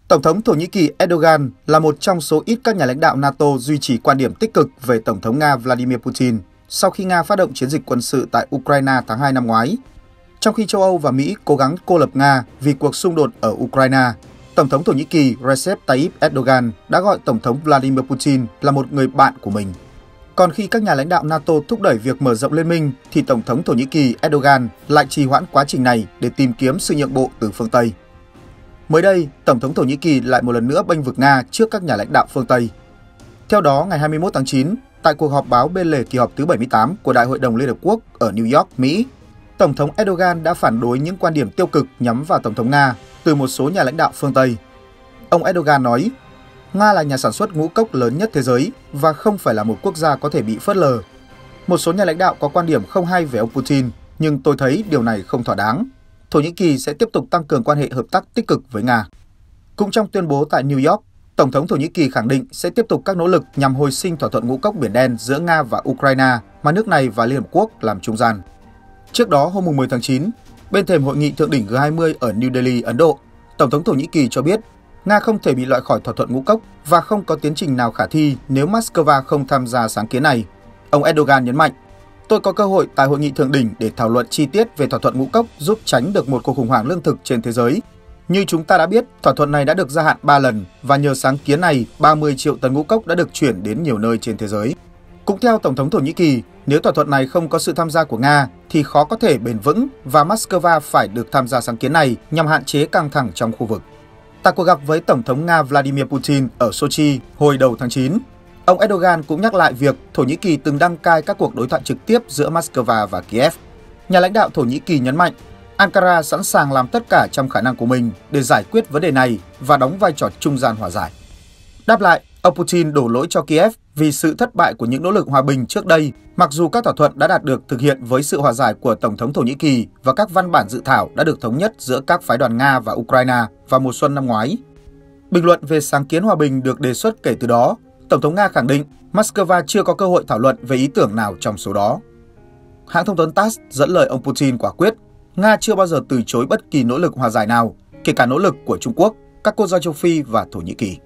Tổng thống Thổ Nhĩ Kỳ Erdogan là một trong số ít các nhà lãnh đạo NATO duy trì quan điểm tích cực về Tổng thống Nga Vladimir Putin sau khi Nga phát động chiến dịch quân sự tại Ukraine tháng 2 năm ngoái. Trong khi châu Âu và Mỹ cố gắng cô lập Nga vì cuộc xung đột ở Ukraine, Tổng thống Thổ Nhĩ Kỳ Recep Tayyip Erdogan đã gọi Tổng thống Vladimir Putin là một người bạn của mình. Còn khi các nhà lãnh đạo NATO thúc đẩy việc mở rộng liên minh thì Tổng thống Thổ Nhĩ Kỳ Erdogan lại trì hoãn quá trình này để tìm kiếm sự nhượng bộ từ phương Tây. Mới đây, Tổng thống Thổ Nhĩ Kỳ lại một lần nữa bênh vực Nga trước các nhà lãnh đạo phương Tây. Theo đó, ngày 21 tháng 9, tại cuộc họp báo bên lề kỳ họp thứ 78 của Đại hội đồng Liên Hợp Quốc ở New York, Mỹ, Tổng thống Erdogan đã phản đối những quan điểm tiêu cực nhắm vào Tổng thống Nga từ một số nhà lãnh đạo phương Tây. Ông Erdogan nói Nga là nhà sản xuất ngũ cốc lớn nhất thế giới và không phải là một quốc gia có thể bị phớt lờ. Một số nhà lãnh đạo có quan điểm không hay về ông Putin, nhưng tôi thấy điều này không thỏa đáng. Thổ Nhĩ Kỳ sẽ tiếp tục tăng cường quan hệ hợp tác tích cực với Nga. Cũng trong tuyên bố tại New York, Tổng thống Thổ Nhĩ Kỳ khẳng định sẽ tiếp tục các nỗ lực nhằm hồi sinh thỏa thuận ngũ cốc Biển Đen giữa Nga và Ukraine mà nước này và Liên Hợp Quốc làm trung gian. Trước đó hôm 10 tháng 9, bên thềm hội nghị thượng đỉnh G20 ở New Delhi, Ấn Độ, Tổng thống Thổ Nhĩ Kỳ cho biết Nga không thể bị loại khỏi thỏa thuận ngũ cốc và không có tiến trình nào khả thi nếu Moscow không tham gia sáng kiến này. Ông Erdogan nhấn mạnh, tôi có cơ hội tại hội nghị thượng đỉnh để thảo luận chi tiết về thỏa thuận ngũ cốc giúp tránh được một cuộc khủng hoảng lương thực trên thế giới. Như chúng ta đã biết, thỏa thuận này đã được gia hạn 3 lần và nhờ sáng kiến này, 30 triệu tấn ngũ cốc đã được chuyển đến nhiều nơi trên thế giới. Cũng theo Tổng thống Thổ Nhĩ Kỳ, nếu thỏa thuận này không có sự tham gia của Nga thì khó có thể bền vững và Moscow phải được tham gia sáng kiến này nhằm hạn chế căng thẳng trong khu vực tại cuộc gặp với Tổng thống Nga Vladimir Putin ở Sochi hồi đầu tháng 9. Ông Erdogan cũng nhắc lại việc Thổ Nhĩ Kỳ từng đăng cai các cuộc đối thoại trực tiếp giữa Moscow và Kiev. Nhà lãnh đạo Thổ Nhĩ Kỳ nhấn mạnh Ankara sẵn sàng làm tất cả trong khả năng của mình để giải quyết vấn đề này và đóng vai trò trung gian hòa giải. Đáp lại, ông Putin đổ lỗi cho Kiev vì sự thất bại của những nỗ lực hòa bình trước đây, mặc dù các thỏa thuận đã đạt được thực hiện với sự hòa giải của Tổng thống Thổ Nhĩ Kỳ và các văn bản dự thảo đã được thống nhất giữa các phái đoàn Nga và Ukraine vào mùa xuân năm ngoái. Bình luận về sáng kiến hòa bình được đề xuất kể từ đó, Tổng thống Nga khẳng định Moscow chưa có cơ hội thảo luận về ý tưởng nào trong số đó. Hãng thông tấn TASS dẫn lời ông Putin quả quyết, Nga chưa bao giờ từ chối bất kỳ nỗ lực hòa giải nào, kể cả nỗ lực của Trung Quốc, các quốc gia châu Phi và Thổ Nhĩ Kỳ.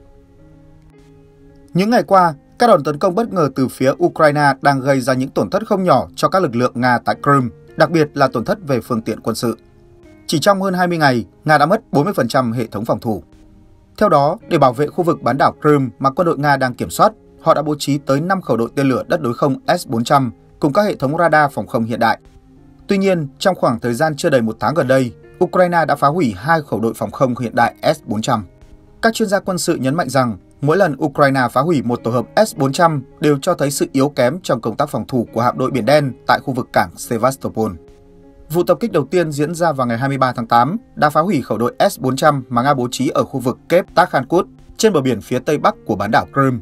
Những ngày qua, các đòn tấn công bất ngờ từ phía Ukraine đang gây ra những tổn thất không nhỏ cho các lực lượng Nga tại Crimea, đặc biệt là tổn thất về phương tiện quân sự. Chỉ trong hơn 20 ngày, Nga đã mất 40% hệ thống phòng thủ. Theo đó, để bảo vệ khu vực bán đảo Crimea mà quân đội Nga đang kiểm soát, họ đã bố trí tới 5 khẩu đội tên lửa đất đối không S-400 cùng các hệ thống radar phòng không hiện đại. Tuy nhiên, trong khoảng thời gian chưa đầy một tháng gần đây, Ukraine đã phá hủy hai khẩu đội phòng không hiện đại S-400. Các chuyên gia quân sự nhấn mạnh rằng mỗi lần Ukraine phá hủy một tổ hợp S-400 đều cho thấy sự yếu kém trong công tác phòng thủ của hạm đội Biển Đen tại khu vực cảng Sevastopol. Vụ tập kích đầu tiên diễn ra vào ngày 23 tháng 8 đã phá hủy khẩu đội S-400 mà Nga bố trí ở khu vực Kep Takhankut trên bờ biển phía tây bắc của bán đảo Crimea.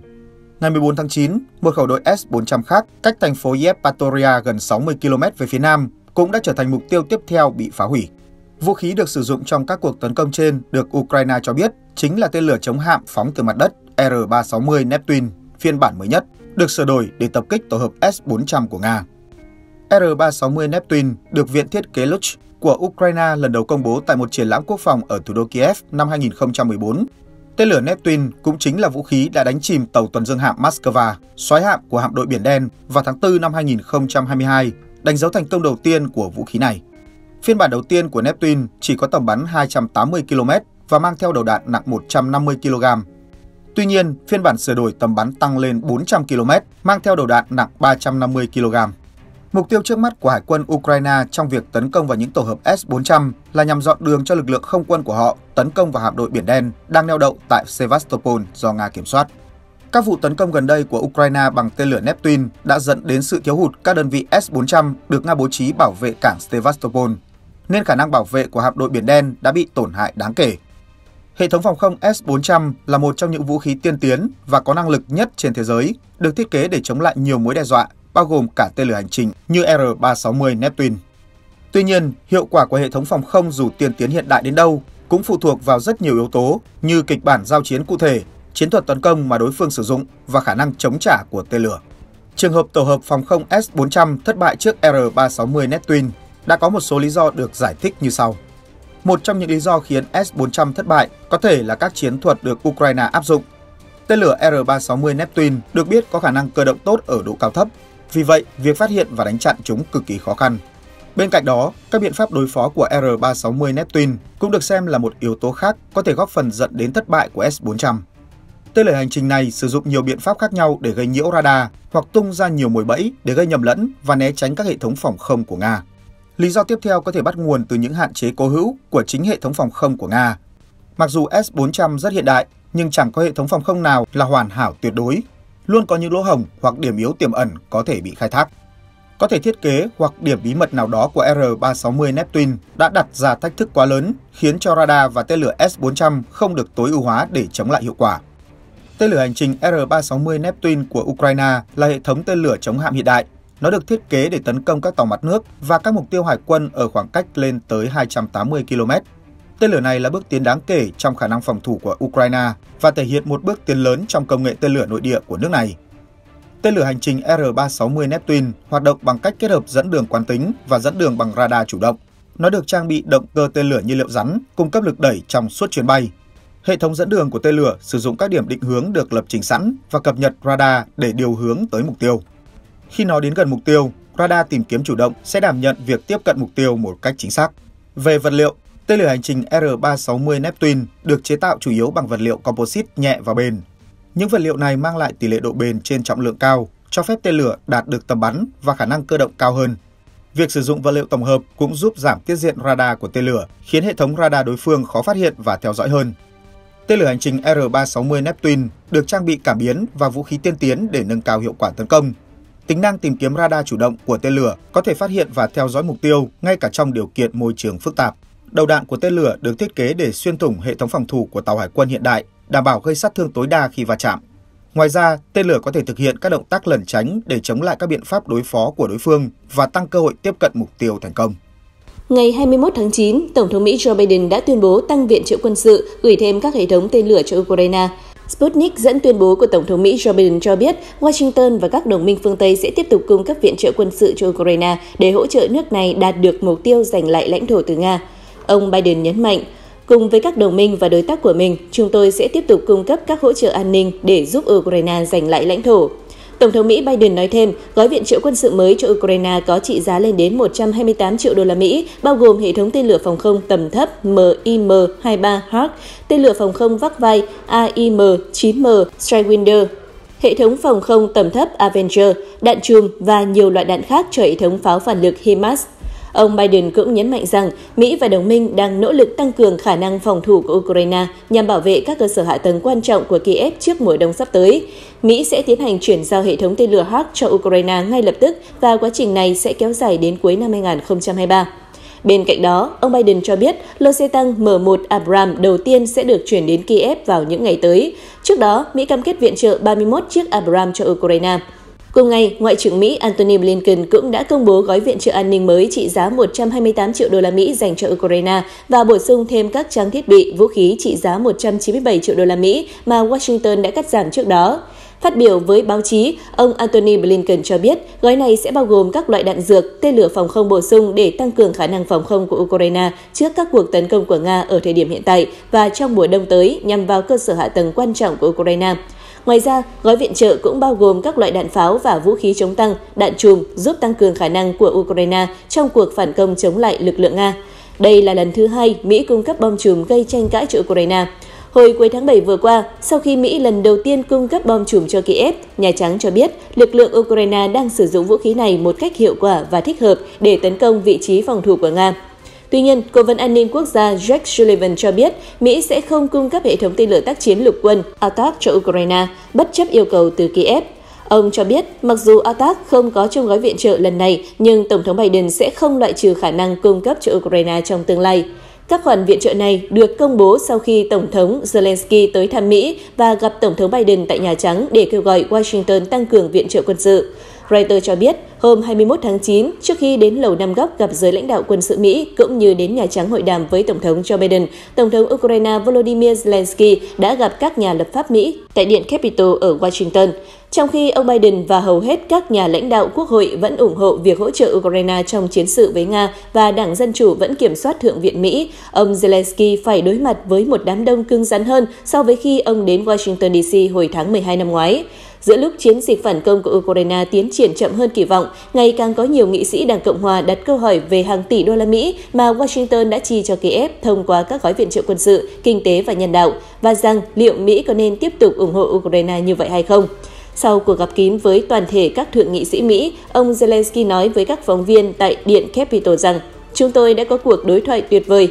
Ngày 14 tháng 9, một khẩu đội S-400 khác cách thành phố Yevpatoria gần 60 km về phía nam cũng đã trở thành mục tiêu tiếp theo bị phá hủy. Vũ khí được sử dụng trong các cuộc tấn công trên được Ukraine cho biết chính là tên lửa chống hạm phóng từ mặt đất R-360 Neptune, phiên bản mới nhất, được sửa đổi để tập kích tổ hợp S-400 của Nga. R-360 Neptune được Viện Thiết kế Lutz của Ukraine lần đầu công bố tại một triển lãm quốc phòng ở thủ đô Kiev năm 2014. Tên lửa Neptune cũng chính là vũ khí đã đánh chìm tàu tuần dương hạm Moscow, xoáy hạm của hạm đội Biển Đen vào tháng 4 năm 2022, đánh dấu thành công đầu tiên của vũ khí này. Phiên bản đầu tiên của Neptune chỉ có tầm bắn 280 km và mang theo đầu đạn nặng 150 kg. Tuy nhiên, phiên bản sửa đổi tầm bắn tăng lên 400 km, mang theo đầu đạn nặng 350 kg. Mục tiêu trước mắt của Hải quân Ukraine trong việc tấn công vào những tổ hợp S-400 là nhằm dọn đường cho lực lượng không quân của họ tấn công vào hạm đội Biển Đen đang neo đậu tại Sevastopol do Nga kiểm soát. Các vụ tấn công gần đây của Ukraine bằng tên lửa Neptune đã dẫn đến sự thiếu hụt các đơn vị S-400 được Nga bố trí bảo vệ cảng Sevastopol nên khả năng bảo vệ của hạm đội Biển Đen đã bị tổn hại đáng kể. Hệ thống phòng không S-400 là một trong những vũ khí tiên tiến và có năng lực nhất trên thế giới, được thiết kế để chống lại nhiều mối đe dọa, bao gồm cả tên lửa hành trình như R-360 Neptune. Tuy nhiên, hiệu quả của hệ thống phòng không dù tiên tiến hiện đại đến đâu cũng phụ thuộc vào rất nhiều yếu tố như kịch bản giao chiến cụ thể, chiến thuật tấn công mà đối phương sử dụng và khả năng chống trả của tên lửa. Trường hợp tổ hợp phòng không S-400 thất bại trước R-360 Neptune đã có một số lý do được giải thích như sau. Một trong những lý do khiến S-400 thất bại có thể là các chiến thuật được Ukraine áp dụng. Tên lửa R-360 Neptune được biết có khả năng cơ động tốt ở độ cao thấp, vì vậy việc phát hiện và đánh chặn chúng cực kỳ khó khăn. Bên cạnh đó, các biện pháp đối phó của R-360 Neptune cũng được xem là một yếu tố khác có thể góp phần dẫn đến thất bại của S-400. Tên lửa hành trình này sử dụng nhiều biện pháp khác nhau để gây nhiễu radar hoặc tung ra nhiều mồi bẫy để gây nhầm lẫn và né tránh các hệ thống phòng không của Nga. Lý do tiếp theo có thể bắt nguồn từ những hạn chế cố hữu của chính hệ thống phòng không của Nga. Mặc dù S-400 rất hiện đại, nhưng chẳng có hệ thống phòng không nào là hoàn hảo tuyệt đối. Luôn có những lỗ hổng hoặc điểm yếu tiềm ẩn có thể bị khai thác. Có thể thiết kế hoặc điểm bí mật nào đó của R-360 Neptune đã đặt ra thách thức quá lớn, khiến cho radar và tên lửa S-400 không được tối ưu hóa để chống lại hiệu quả. Tên lửa hành trình R-360 Neptune của Ukraine là hệ thống tên lửa chống hạm hiện đại, nó được thiết kế để tấn công các tàu mặt nước và các mục tiêu hải quân ở khoảng cách lên tới 280 km. Tên lửa này là bước tiến đáng kể trong khả năng phòng thủ của Ukraine và thể hiện một bước tiến lớn trong công nghệ tên lửa nội địa của nước này. Tên lửa hành trình R-360 Neptune hoạt động bằng cách kết hợp dẫn đường quán tính và dẫn đường bằng radar chủ động. Nó được trang bị động cơ tên lửa nhiên liệu rắn, cung cấp lực đẩy trong suốt chuyến bay. Hệ thống dẫn đường của tên lửa sử dụng các điểm định hướng được lập trình sẵn và cập nhật radar để điều hướng tới mục tiêu. Khi nó đến gần mục tiêu, radar tìm kiếm chủ động sẽ đảm nhận việc tiếp cận mục tiêu một cách chính xác. Về vật liệu, tên lửa hành trình R-360 Neptune được chế tạo chủ yếu bằng vật liệu composite nhẹ và bền. Những vật liệu này mang lại tỷ lệ độ bền trên trọng lượng cao, cho phép tên lửa đạt được tầm bắn và khả năng cơ động cao hơn. Việc sử dụng vật liệu tổng hợp cũng giúp giảm tiết diện radar của tên lửa, khiến hệ thống radar đối phương khó phát hiện và theo dõi hơn. Tên lửa hành trình R-360 Neptune được trang bị cảm biến và vũ khí tiên tiến để nâng cao hiệu quả tấn công, Tính năng tìm kiếm radar chủ động của tên lửa có thể phát hiện và theo dõi mục tiêu ngay cả trong điều kiện môi trường phức tạp. Đầu đạn của tên lửa được thiết kế để xuyên thủng hệ thống phòng thủ của tàu hải quân hiện đại, đảm bảo gây sát thương tối đa khi va chạm. Ngoài ra, tên lửa có thể thực hiện các động tác lẩn tránh để chống lại các biện pháp đối phó của đối phương và tăng cơ hội tiếp cận mục tiêu thành công. Ngày 21 tháng 9, Tổng thống Mỹ Joe Biden đã tuyên bố tăng viện trợ quân sự, gửi thêm các hệ thống tên lửa cho Ukraine. Sputnik dẫn tuyên bố của Tổng thống Mỹ Joe Biden cho biết Washington và các đồng minh phương Tây sẽ tiếp tục cung cấp viện trợ quân sự cho Ukraine để hỗ trợ nước này đạt được mục tiêu giành lại lãnh thổ từ Nga. Ông Biden nhấn mạnh, cùng với các đồng minh và đối tác của mình, chúng tôi sẽ tiếp tục cung cấp các hỗ trợ an ninh để giúp Ukraine giành lại lãnh thổ. Tổng thống Mỹ Biden nói thêm, gói viện trợ quân sự mới cho Ukraine có trị giá lên đến 128 triệu đô la Mỹ, bao gồm hệ thống tên lửa phòng không tầm thấp MIM-23 Hawk, tên lửa phòng không vác vai AIM-9M Stridewinder hệ thống phòng không tầm thấp Avenger, đạn chùm và nhiều loại đạn khác cho hệ thống pháo phản lực HIMARS Ông Biden cũng nhấn mạnh rằng Mỹ và đồng minh đang nỗ lực tăng cường khả năng phòng thủ của Ukraine nhằm bảo vệ các cơ sở hạ tầng quan trọng của Kiev trước mùa đông sắp tới. Mỹ sẽ tiến hành chuyển giao hệ thống tên lửa Hawk cho Ukraine ngay lập tức và quá trình này sẽ kéo dài đến cuối năm 2023. Bên cạnh đó, ông Biden cho biết lô xe tăng M1 Abrams đầu tiên sẽ được chuyển đến Kiev vào những ngày tới. Trước đó, Mỹ cam kết viện trợ 31 chiếc Abrams cho Ukraine. Cùng ngày, Ngoại trưởng Mỹ Antony Blinken cũng đã công bố gói viện trợ an ninh mới trị giá 128 triệu đô la Mỹ dành cho Ukraine và bổ sung thêm các trang thiết bị, vũ khí trị giá 197 triệu đô la Mỹ mà Washington đã cắt giảm trước đó. Phát biểu với báo chí, ông Antony Blinken cho biết gói này sẽ bao gồm các loại đạn dược, tên lửa phòng không bổ sung để tăng cường khả năng phòng không của Ukraine trước các cuộc tấn công của Nga ở thời điểm hiện tại và trong mùa đông tới nhằm vào cơ sở hạ tầng quan trọng của Ukraine. Ngoài ra, gói viện trợ cũng bao gồm các loại đạn pháo và vũ khí chống tăng, đạn chùm giúp tăng cường khả năng của Ukraine trong cuộc phản công chống lại lực lượng Nga. Đây là lần thứ hai Mỹ cung cấp bom chùm gây tranh cãi cho Ukraine. Hồi cuối tháng 7 vừa qua, sau khi Mỹ lần đầu tiên cung cấp bom chùm cho Kiev, Nhà Trắng cho biết lực lượng Ukraine đang sử dụng vũ khí này một cách hiệu quả và thích hợp để tấn công vị trí phòng thủ của Nga. Tuy nhiên, Cố vấn an ninh quốc gia Jack Sullivan cho biết Mỹ sẽ không cung cấp hệ thống tên lửa tác chiến lục quân ATAC cho Ukraine, bất chấp yêu cầu từ Kiev. Ông cho biết, mặc dù ATAC không có trong gói viện trợ lần này, nhưng Tổng thống Biden sẽ không loại trừ khả năng cung cấp cho Ukraine trong tương lai. Các khoản viện trợ này được công bố sau khi Tổng thống Zelensky tới thăm Mỹ và gặp Tổng thống Biden tại Nhà Trắng để kêu gọi Washington tăng cường viện trợ quân sự. Reuters cho biết, hôm 21 tháng 9, trước khi đến Lầu Năm Góc gặp giới lãnh đạo quân sự Mỹ cũng như đến Nhà Trắng hội đàm với Tổng thống Joe Biden, Tổng thống Ukraine Volodymyr Zelensky đã gặp các nhà lập pháp Mỹ tại Điện Capitol ở Washington. Trong khi ông Biden và hầu hết các nhà lãnh đạo quốc hội vẫn ủng hộ việc hỗ trợ Ukraine trong chiến sự với Nga và Đảng Dân Chủ vẫn kiểm soát Thượng viện Mỹ, ông Zelensky phải đối mặt với một đám đông cứng rắn hơn so với khi ông đến Washington DC hồi tháng 12 năm ngoái. Giữa lúc chiến dịch phản công của Ukraine tiến triển chậm hơn kỳ vọng, ngày càng có nhiều nghị sĩ Đảng Cộng hòa đặt câu hỏi về hàng tỷ đô la Mỹ mà Washington đã chi cho Kiev thông qua các gói viện trợ quân sự, kinh tế và nhân đạo và rằng liệu Mỹ có nên tiếp tục ủng hộ Ukraine như vậy hay không. Sau cuộc gặp kín với toàn thể các thượng nghị sĩ Mỹ, ông Zelensky nói với các phóng viên tại Điện Capitol rằng Chúng tôi đã có cuộc đối thoại tuyệt vời,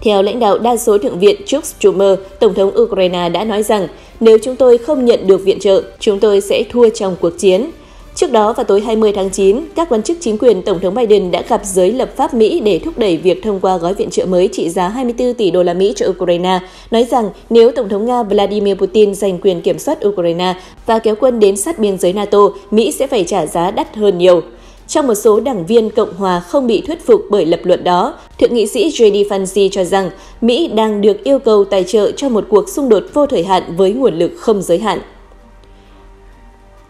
theo lãnh đạo đa số thượng viện Chuck Schumer, Tổng thống Ukraine đã nói rằng nếu chúng tôi không nhận được viện trợ, chúng tôi sẽ thua trong cuộc chiến. Trước đó vào tối 20 tháng 9, các quan chức chính quyền Tổng thống Biden đã gặp giới lập pháp Mỹ để thúc đẩy việc thông qua gói viện trợ mới trị giá 24 tỷ đô la Mỹ cho Ukraine, nói rằng nếu Tổng thống Nga Vladimir Putin giành quyền kiểm soát Ukraine và kéo quân đến sát biên giới NATO, Mỹ sẽ phải trả giá đắt hơn nhiều. Trong một số đảng viên Cộng hòa không bị thuyết phục bởi lập luận đó, thượng nghị sĩ J.D. Fancy cho rằng Mỹ đang được yêu cầu tài trợ cho một cuộc xung đột vô thời hạn với nguồn lực không giới hạn.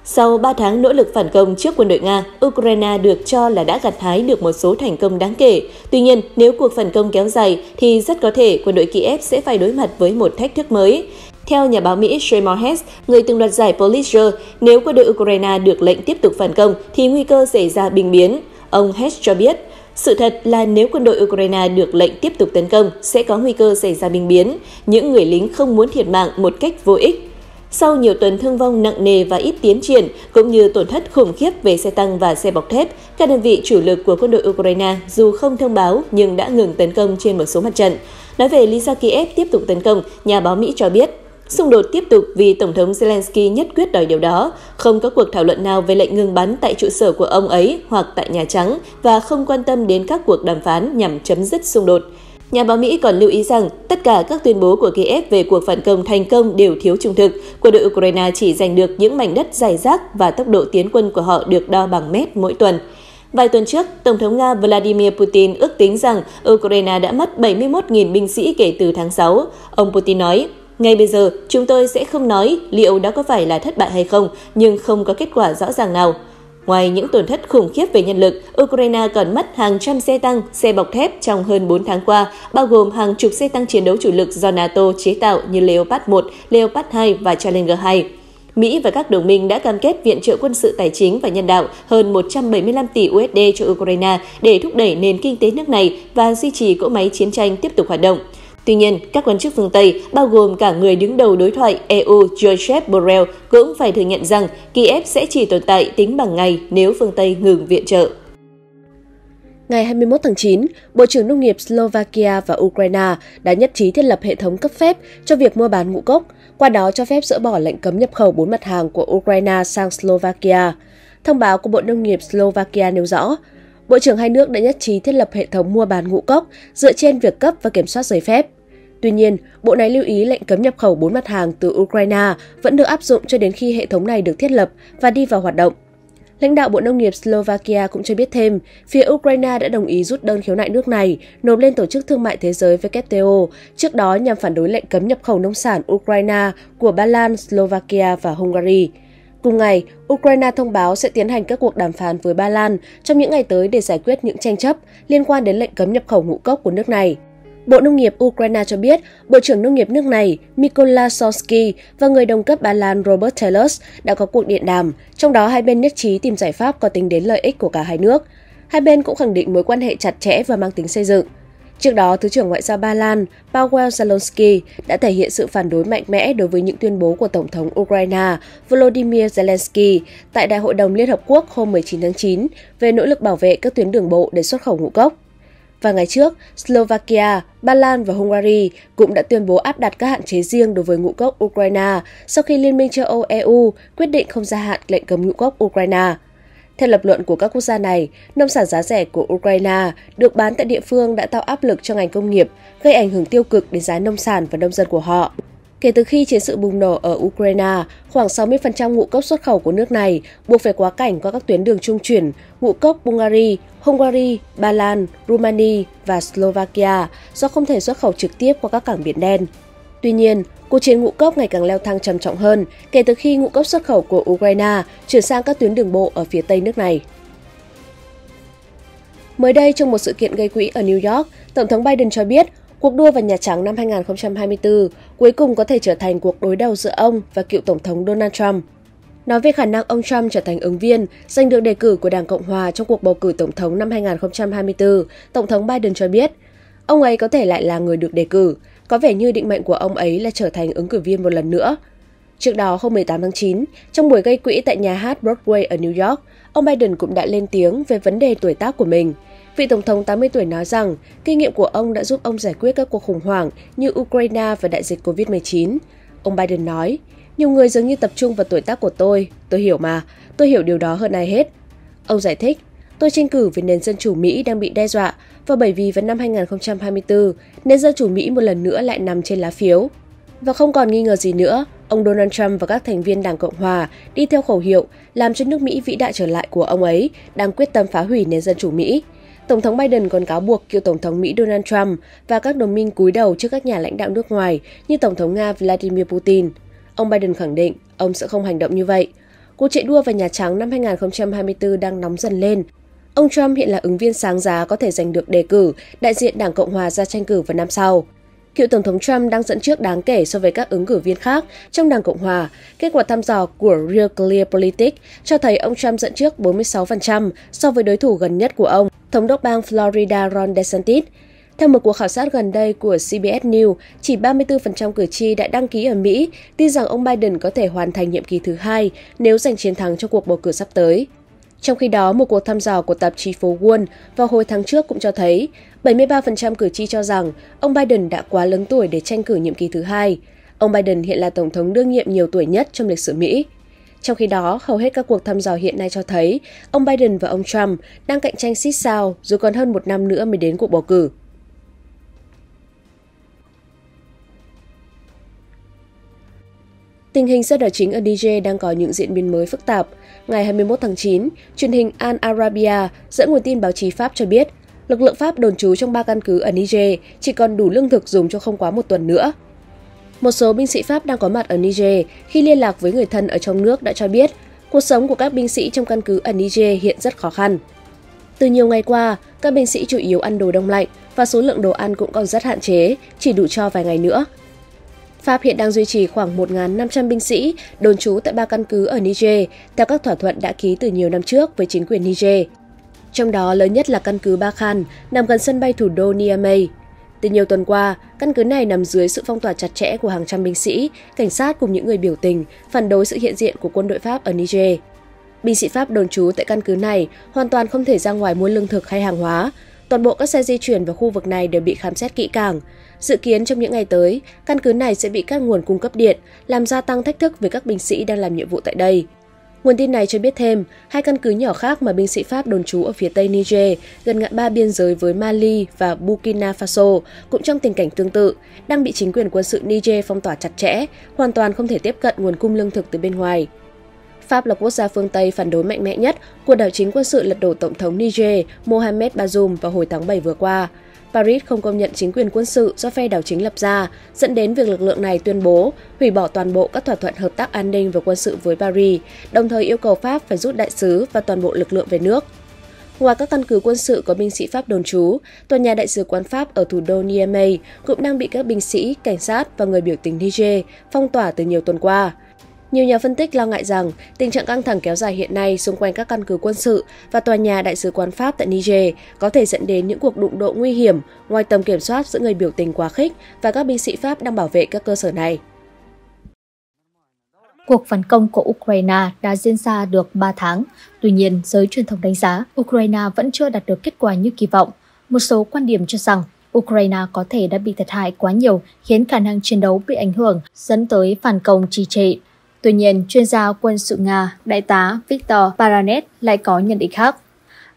Sau 3 tháng nỗ lực phản công trước quân đội Nga, Ukraine được cho là đã gặt hái được một số thành công đáng kể. Tuy nhiên, nếu cuộc phản công kéo dài thì rất có thể quân đội Kiev sẽ phải đối mặt với một thách thức mới. Theo nhà báo Mỹ Seymour Hess, người từng đoạt giải Pulitzer, nếu quân đội Ukraine được lệnh tiếp tục phản công thì nguy cơ xảy ra bình biến. Ông Hess cho biết, sự thật là nếu quân đội Ukraine được lệnh tiếp tục tấn công, sẽ có nguy cơ xảy ra binh biến. Những người lính không muốn thiệt mạng một cách vô ích. Sau nhiều tuần thương vong nặng nề và ít tiến triển, cũng như tổn thất khủng khiếp về xe tăng và xe bọc thép, các đơn vị chủ lực của quân đội Ukraine dù không thông báo nhưng đã ngừng tấn công trên một số mặt trận. Nói về lý do Kiev tiếp tục tấn công, nhà báo Mỹ cho biết Xung đột tiếp tục vì Tổng thống Zelensky nhất quyết đòi điều đó, không có cuộc thảo luận nào về lệnh ngừng bắn tại trụ sở của ông ấy hoặc tại Nhà Trắng và không quan tâm đến các cuộc đàm phán nhằm chấm dứt xung đột. Nhà báo Mỹ còn lưu ý rằng tất cả các tuyên bố của Kiev về cuộc phản công thành công đều thiếu trung thực. Quân đội Ukraine chỉ giành được những mảnh đất dài rác và tốc độ tiến quân của họ được đo bằng mét mỗi tuần. Vài tuần trước, Tổng thống Nga Vladimir Putin ước tính rằng Ukraine đã mất 71.000 binh sĩ kể từ tháng 6. Ông Putin nói, ngay bây giờ, chúng tôi sẽ không nói liệu đó có phải là thất bại hay không, nhưng không có kết quả rõ ràng nào. Ngoài những tổn thất khủng khiếp về nhân lực, Ukraine còn mất hàng trăm xe tăng, xe bọc thép trong hơn 4 tháng qua, bao gồm hàng chục xe tăng chiến đấu chủ lực do NATO chế tạo như Leopard 1, Leopard 2 và Challenger 2. Mỹ và các đồng minh đã cam kết viện trợ quân sự tài chính và nhân đạo hơn 175 tỷ USD cho Ukraine để thúc đẩy nền kinh tế nước này và duy trì cỗ máy chiến tranh tiếp tục hoạt động. Tuy nhiên, các quan chức phương Tây, bao gồm cả người đứng đầu đối thoại EU Joseph Borrell, cũng phải thừa nhận rằng Kiev sẽ chỉ tồn tại tính bằng ngày nếu phương Tây ngừng viện trợ. Ngày 21 tháng 9, Bộ trưởng Nông nghiệp Slovakia và Ukraine đã nhất trí thiết lập hệ thống cấp phép cho việc mua bán ngũ cốc, qua đó cho phép dỡ bỏ lệnh cấm nhập khẩu 4 mặt hàng của Ukraine sang Slovakia. Thông báo của Bộ Nông nghiệp Slovakia nêu rõ, Bộ trưởng hai nước đã nhất trí thiết lập hệ thống mua bán ngũ cốc dựa trên việc cấp và kiểm soát giấy phép. Tuy nhiên, bộ này lưu ý lệnh cấm nhập khẩu 4 mặt hàng từ Ukraine vẫn được áp dụng cho đến khi hệ thống này được thiết lập và đi vào hoạt động. Lãnh đạo Bộ Nông nghiệp Slovakia cũng cho biết thêm, phía Ukraine đã đồng ý rút đơn khiếu nại nước này nộp lên Tổ chức Thương mại Thế giới WTO trước đó nhằm phản đối lệnh cấm nhập khẩu nông sản Ukraine của Ba Lan, Slovakia và Hungary. Cùng ngày, Ukraine thông báo sẽ tiến hành các cuộc đàm phán với Ba Lan trong những ngày tới để giải quyết những tranh chấp liên quan đến lệnh cấm nhập khẩu ngũ cốc của nước này. Bộ Nông nghiệp Ukraine cho biết, Bộ trưởng Nông nghiệp nước này Mykola Sonsky và người đồng cấp Ba Lan Robert Telus đã có cuộc điện đàm, trong đó hai bên nhất trí tìm giải pháp có tính đến lợi ích của cả hai nước. Hai bên cũng khẳng định mối quan hệ chặt chẽ và mang tính xây dựng. Trước đó, Thứ trưởng Ngoại giao Ba Lan Paweł Zelensky đã thể hiện sự phản đối mạnh mẽ đối với những tuyên bố của Tổng thống Ukraine Volodymyr Zelensky tại Đại hội đồng Liên Hợp Quốc hôm 19 tháng 9 về nỗ lực bảo vệ các tuyến đường bộ để xuất khẩu ngũ cốc. Và ngày trước, Slovakia, Ba Lan và Hungary cũng đã tuyên bố áp đặt các hạn chế riêng đối với ngũ cốc Ukraine sau khi Liên minh châu Âu EU quyết định không gia hạn lệnh cấm ngũ cốc Ukraine. Theo lập luận của các quốc gia này, nông sản giá rẻ của Ukraine được bán tại địa phương đã tạo áp lực cho ngành công nghiệp, gây ảnh hưởng tiêu cực đến giá nông sản và nông dân của họ. Kể từ khi chiến sự bùng nổ ở Ukraine, khoảng 60% ngũ cốc xuất khẩu của nước này buộc phải quá cảnh qua các tuyến đường trung chuyển, ngũ cốc Bulgaria, Hungary, Ba Lan, Romania và Slovakia do không thể xuất khẩu trực tiếp qua các cảng Biển Đen. Tuy nhiên, cuộc chiến ngũ cốc ngày càng leo thang trầm trọng hơn kể từ khi ngũ cốc xuất khẩu của Ukraine chuyển sang các tuyến đường bộ ở phía tây nước này. Mới đây, trong một sự kiện gây quỹ ở New York, Tổng thống Biden cho biết Cuộc đua vào Nhà Trắng năm 2024 cuối cùng có thể trở thành cuộc đối đầu giữa ông và cựu Tổng thống Donald Trump. Nói về khả năng ông Trump trở thành ứng viên, giành được đề cử của Đảng Cộng Hòa trong cuộc bầu cử Tổng thống năm 2024, Tổng thống Biden cho biết, ông ấy có thể lại là người được đề cử, có vẻ như định mệnh của ông ấy là trở thành ứng cử viên một lần nữa. Trước đó, hôm 18 tháng 9, trong buổi gây quỹ tại nhà hát Broadway ở New York, ông Biden cũng đã lên tiếng về vấn đề tuổi tác của mình – Vị Tổng thống 80 tuổi nói rằng kinh nghiệm của ông đã giúp ông giải quyết các cuộc khủng hoảng như Ukraine và đại dịch COVID-19. Ông Biden nói, nhiều người dường như tập trung vào tuổi tác của tôi, tôi hiểu mà, tôi hiểu điều đó hơn ai hết. Ông giải thích, tôi tranh cử vì nền dân chủ Mỹ đang bị đe dọa và bởi vì vào năm 2024, nền dân chủ Mỹ một lần nữa lại nằm trên lá phiếu. Và không còn nghi ngờ gì nữa, ông Donald Trump và các thành viên Đảng Cộng Hòa đi theo khẩu hiệu làm cho nước Mỹ vĩ đại trở lại của ông ấy đang quyết tâm phá hủy nền dân chủ Mỹ. Tổng thống Biden còn cáo buộc cựu Tổng thống Mỹ Donald Trump và các đồng minh cúi đầu trước các nhà lãnh đạo nước ngoài như Tổng thống Nga Vladimir Putin. Ông Biden khẳng định ông sẽ không hành động như vậy. Cuộc chạy đua vào Nhà Trắng năm 2024 đang nóng dần lên. Ông Trump hiện là ứng viên sáng giá có thể giành được đề cử đại diện Đảng Cộng hòa ra tranh cử vào năm sau. Cựu Tổng thống Trump đang dẫn trước đáng kể so với các ứng cử viên khác trong Đảng Cộng hòa. Kết quả thăm dò của Real Clear Politics cho thấy ông Trump dẫn trước 46% so với đối thủ gần nhất của ông, Thống đốc bang Florida Ron DeSantis. Theo một cuộc khảo sát gần đây của CBS News, chỉ 34% cử tri đã đăng ký ở Mỹ tin rằng ông Biden có thể hoàn thành nhiệm kỳ thứ hai nếu giành chiến thắng trong cuộc bầu cử sắp tới. Trong khi đó, một cuộc thăm dò của tạp chí Phố Wall vào hồi tháng trước cũng cho thấy 73% cử tri cho rằng ông Biden đã quá lớn tuổi để tranh cử nhiệm kỳ thứ hai. Ông Biden hiện là tổng thống đương nhiệm nhiều tuổi nhất trong lịch sử Mỹ. Trong khi đó, hầu hết các cuộc thăm dò hiện nay cho thấy ông Biden và ông Trump đang cạnh tranh xít sao dù còn hơn một năm nữa mới đến cuộc bầu cử. Tình hình dân đảo chính ở Niger đang có những diễn biến mới phức tạp. Ngày 21 tháng 9, truyền hình Al Arabia dẫn nguồn tin báo chí Pháp cho biết lực lượng Pháp đồn trú trong ba căn cứ ở Niger chỉ còn đủ lương thực dùng cho không quá một tuần nữa. Một số binh sĩ Pháp đang có mặt ở Niger khi liên lạc với người thân ở trong nước đã cho biết cuộc sống của các binh sĩ trong căn cứ ở Niger hiện rất khó khăn. Từ nhiều ngày qua, các binh sĩ chủ yếu ăn đồ đông lạnh và số lượng đồ ăn cũng còn rất hạn chế, chỉ đủ cho vài ngày nữa. Pháp hiện đang duy trì khoảng 1.500 binh sĩ đồn trú tại ba căn cứ ở Niger, theo các thỏa thuận đã ký từ nhiều năm trước với chính quyền Niger. Trong đó lớn nhất là căn cứ Ba Khan, nằm gần sân bay thủ đô Niamey. Từ nhiều tuần qua, căn cứ này nằm dưới sự phong tỏa chặt chẽ của hàng trăm binh sĩ, cảnh sát cùng những người biểu tình phản đối sự hiện diện của quân đội Pháp ở Niger. Binh sĩ Pháp đồn trú tại căn cứ này hoàn toàn không thể ra ngoài mua lương thực hay hàng hóa. Toàn bộ các xe di chuyển vào khu vực này đều bị khám xét kỹ càng. Dự kiến trong những ngày tới, căn cứ này sẽ bị các nguồn cung cấp điện, làm gia tăng thách thức với các binh sĩ đang làm nhiệm vụ tại đây. Nguồn tin này cho biết thêm, hai căn cứ nhỏ khác mà binh sĩ Pháp đồn trú ở phía tây Niger, gần ngã ba biên giới với Mali và Burkina Faso, cũng trong tình cảnh tương tự, đang bị chính quyền quân sự Niger phong tỏa chặt chẽ, hoàn toàn không thể tiếp cận nguồn cung lương thực từ bên ngoài. Pháp là quốc gia phương Tây phản đối mạnh mẽ nhất cuộc đảo chính quân sự lật đổ Tổng thống Niger Mohamed Bazoum vào hồi tháng 7 vừa qua. Paris không công nhận chính quyền quân sự do phe đảo chính lập ra, dẫn đến việc lực lượng này tuyên bố hủy bỏ toàn bộ các thỏa thuận hợp tác an ninh và quân sự với Paris, đồng thời yêu cầu Pháp phải rút đại sứ và toàn bộ lực lượng về nước. Ngoài các căn cứ quân sự có binh sĩ Pháp đồn trú, tòa nhà đại sứ quán Pháp ở thủ đô Niamey cũng đang bị các binh sĩ, cảnh sát và người biểu tình Niger phong tỏa từ nhiều tuần qua. Nhiều nhà phân tích lo ngại rằng tình trạng căng thẳng kéo dài hiện nay xung quanh các căn cứ quân sự và tòa nhà đại sứ quán Pháp tại Niger có thể dẫn đến những cuộc đụng độ nguy hiểm ngoài tầm kiểm soát giữa người biểu tình quá khích và các binh sĩ Pháp đang bảo vệ các cơ sở này. Cuộc phản công của Ukraine đã diễn ra được 3 tháng, tuy nhiên giới truyền thông đánh giá Ukraine vẫn chưa đạt được kết quả như kỳ vọng. Một số quan điểm cho rằng Ukraine có thể đã bị thiệt hại quá nhiều khiến khả năng chiến đấu bị ảnh hưởng dẫn tới phản công trì trệ. Tuy nhiên, chuyên gia quân sự Nga, đại tá Viktor Baranets lại có nhận định khác.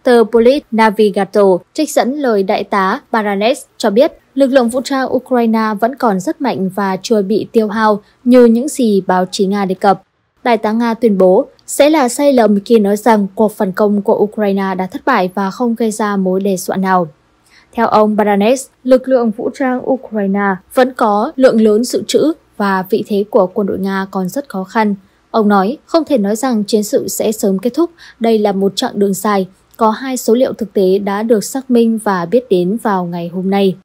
Tờ Polit Navigato trích dẫn lời đại tá Baranets cho biết lực lượng vũ trang Ukraine vẫn còn rất mạnh và chưa bị tiêu hao như những gì báo chí Nga đề cập. Đại tá Nga tuyên bố sẽ là sai lầm khi nói rằng cuộc phản công của Ukraine đã thất bại và không gây ra mối đe dọa nào. Theo ông Baranets, lực lượng vũ trang Ukraine vẫn có lượng lớn dự trữ và vị thế của quân đội Nga còn rất khó khăn. Ông nói, không thể nói rằng chiến sự sẽ sớm kết thúc, đây là một chặng đường dài, có hai số liệu thực tế đã được xác minh và biết đến vào ngày hôm nay.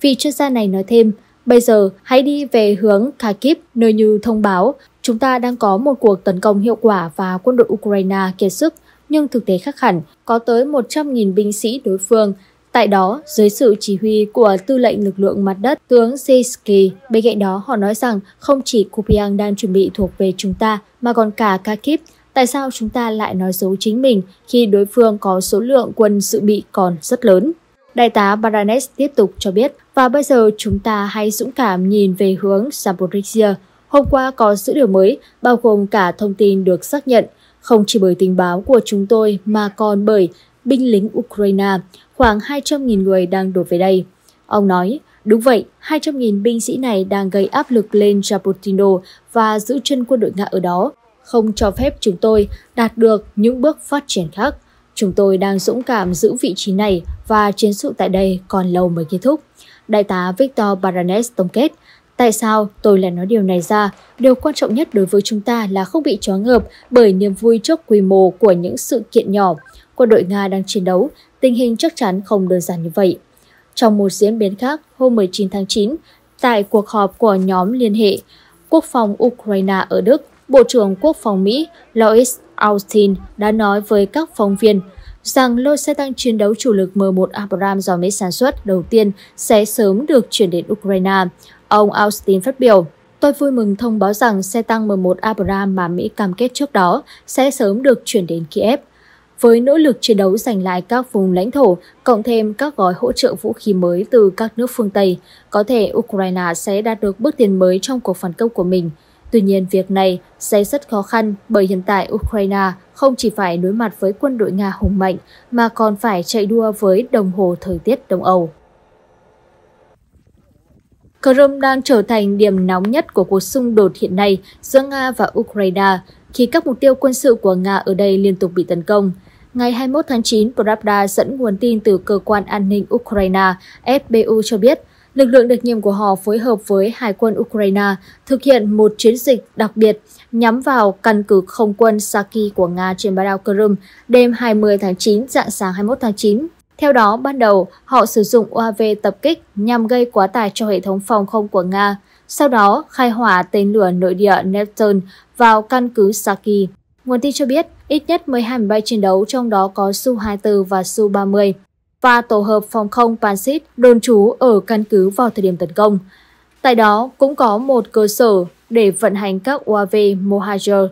Vị chuyên gia này nói thêm, bây giờ hãy đi về hướng Kharkiv, nơi như thông báo, chúng ta đang có một cuộc tấn công hiệu quả và quân đội Ukraine kiệt sức, nhưng thực tế khác hẳn, có tới 100.000 binh sĩ đối phương Tại đó, dưới sự chỉ huy của tư lệnh lực lượng mặt đất tướng Seisky, bên cạnh đó họ nói rằng không chỉ Kupiang đang chuẩn bị thuộc về chúng ta mà còn cả Kharkiv. Tại sao chúng ta lại nói xấu chính mình khi đối phương có số lượng quân dự bị còn rất lớn? Đại tá Baranes tiếp tục cho biết, và bây giờ chúng ta hãy dũng cảm nhìn về hướng Zaporizhia. Hôm qua có dữ liệu mới, bao gồm cả thông tin được xác nhận, không chỉ bởi tình báo của chúng tôi mà còn bởi binh lính Ukraine khoảng 200.000 người đang đổ về đây. Ông nói, đúng vậy, 200.000 binh sĩ này đang gây áp lực lên Chaputino và giữ chân quân đội Nga ở đó, không cho phép chúng tôi đạt được những bước phát triển khác. Chúng tôi đang dũng cảm giữ vị trí này và chiến sự tại đây còn lâu mới kết thúc. Đại tá Victor Baranes tổng kết, Tại sao tôi lại nói điều này ra? Điều quan trọng nhất đối với chúng ta là không bị chóa ngợp bởi niềm vui trước quy mô của những sự kiện nhỏ. Quân đội Nga đang chiến đấu, tình hình chắc chắn không đơn giản như vậy. Trong một diễn biến khác, hôm 19 tháng 9, tại cuộc họp của nhóm liên hệ Quốc phòng Ukraine ở Đức, Bộ trưởng Quốc phòng Mỹ Lois Austin đã nói với các phóng viên rằng lô xe tăng chiến đấu chủ lực M1 Abrams do Mỹ sản xuất đầu tiên sẽ sớm được chuyển đến Ukraine. Ông Austin phát biểu, Tôi vui mừng thông báo rằng xe tăng M1 Abrams mà Mỹ cam kết trước đó sẽ sớm được chuyển đến Kiev với nỗ lực chiến đấu giành lại các vùng lãnh thổ, cộng thêm các gói hỗ trợ vũ khí mới từ các nước phương Tây, có thể Ukraine sẽ đạt được bước tiến mới trong cuộc phản công của mình. Tuy nhiên, việc này sẽ rất khó khăn bởi hiện tại Ukraine không chỉ phải đối mặt với quân đội Nga hùng mạnh mà còn phải chạy đua với đồng hồ thời tiết Đông Âu. Crimea đang trở thành điểm nóng nhất của cuộc xung đột hiện nay giữa Nga và Ukraine khi các mục tiêu quân sự của Nga ở đây liên tục bị tấn công. Ngày 21 tháng 9, Pravda dẫn nguồn tin từ Cơ quan An ninh Ukraine FBU cho biết, lực lượng đặc nhiệm của họ phối hợp với Hải quân Ukraine thực hiện một chiến dịch đặc biệt nhắm vào căn cứ không quân Saki của Nga trên bán đảo Crimea đêm 20 tháng 9, dạng sáng 21 tháng 9. Theo đó, ban đầu, họ sử dụng UAV tập kích nhằm gây quá tải cho hệ thống phòng không của Nga sau đó khai hỏa tên lửa nội địa Neptune vào căn cứ Saki. Nguồn tin cho biết ít nhất 12 máy bay chiến đấu trong đó có Su-24 và Su-30 và tổ hợp phòng không Pansit đồn trú ở căn cứ vào thời điểm tấn công. Tại đó cũng có một cơ sở để vận hành các UAV Mohajer.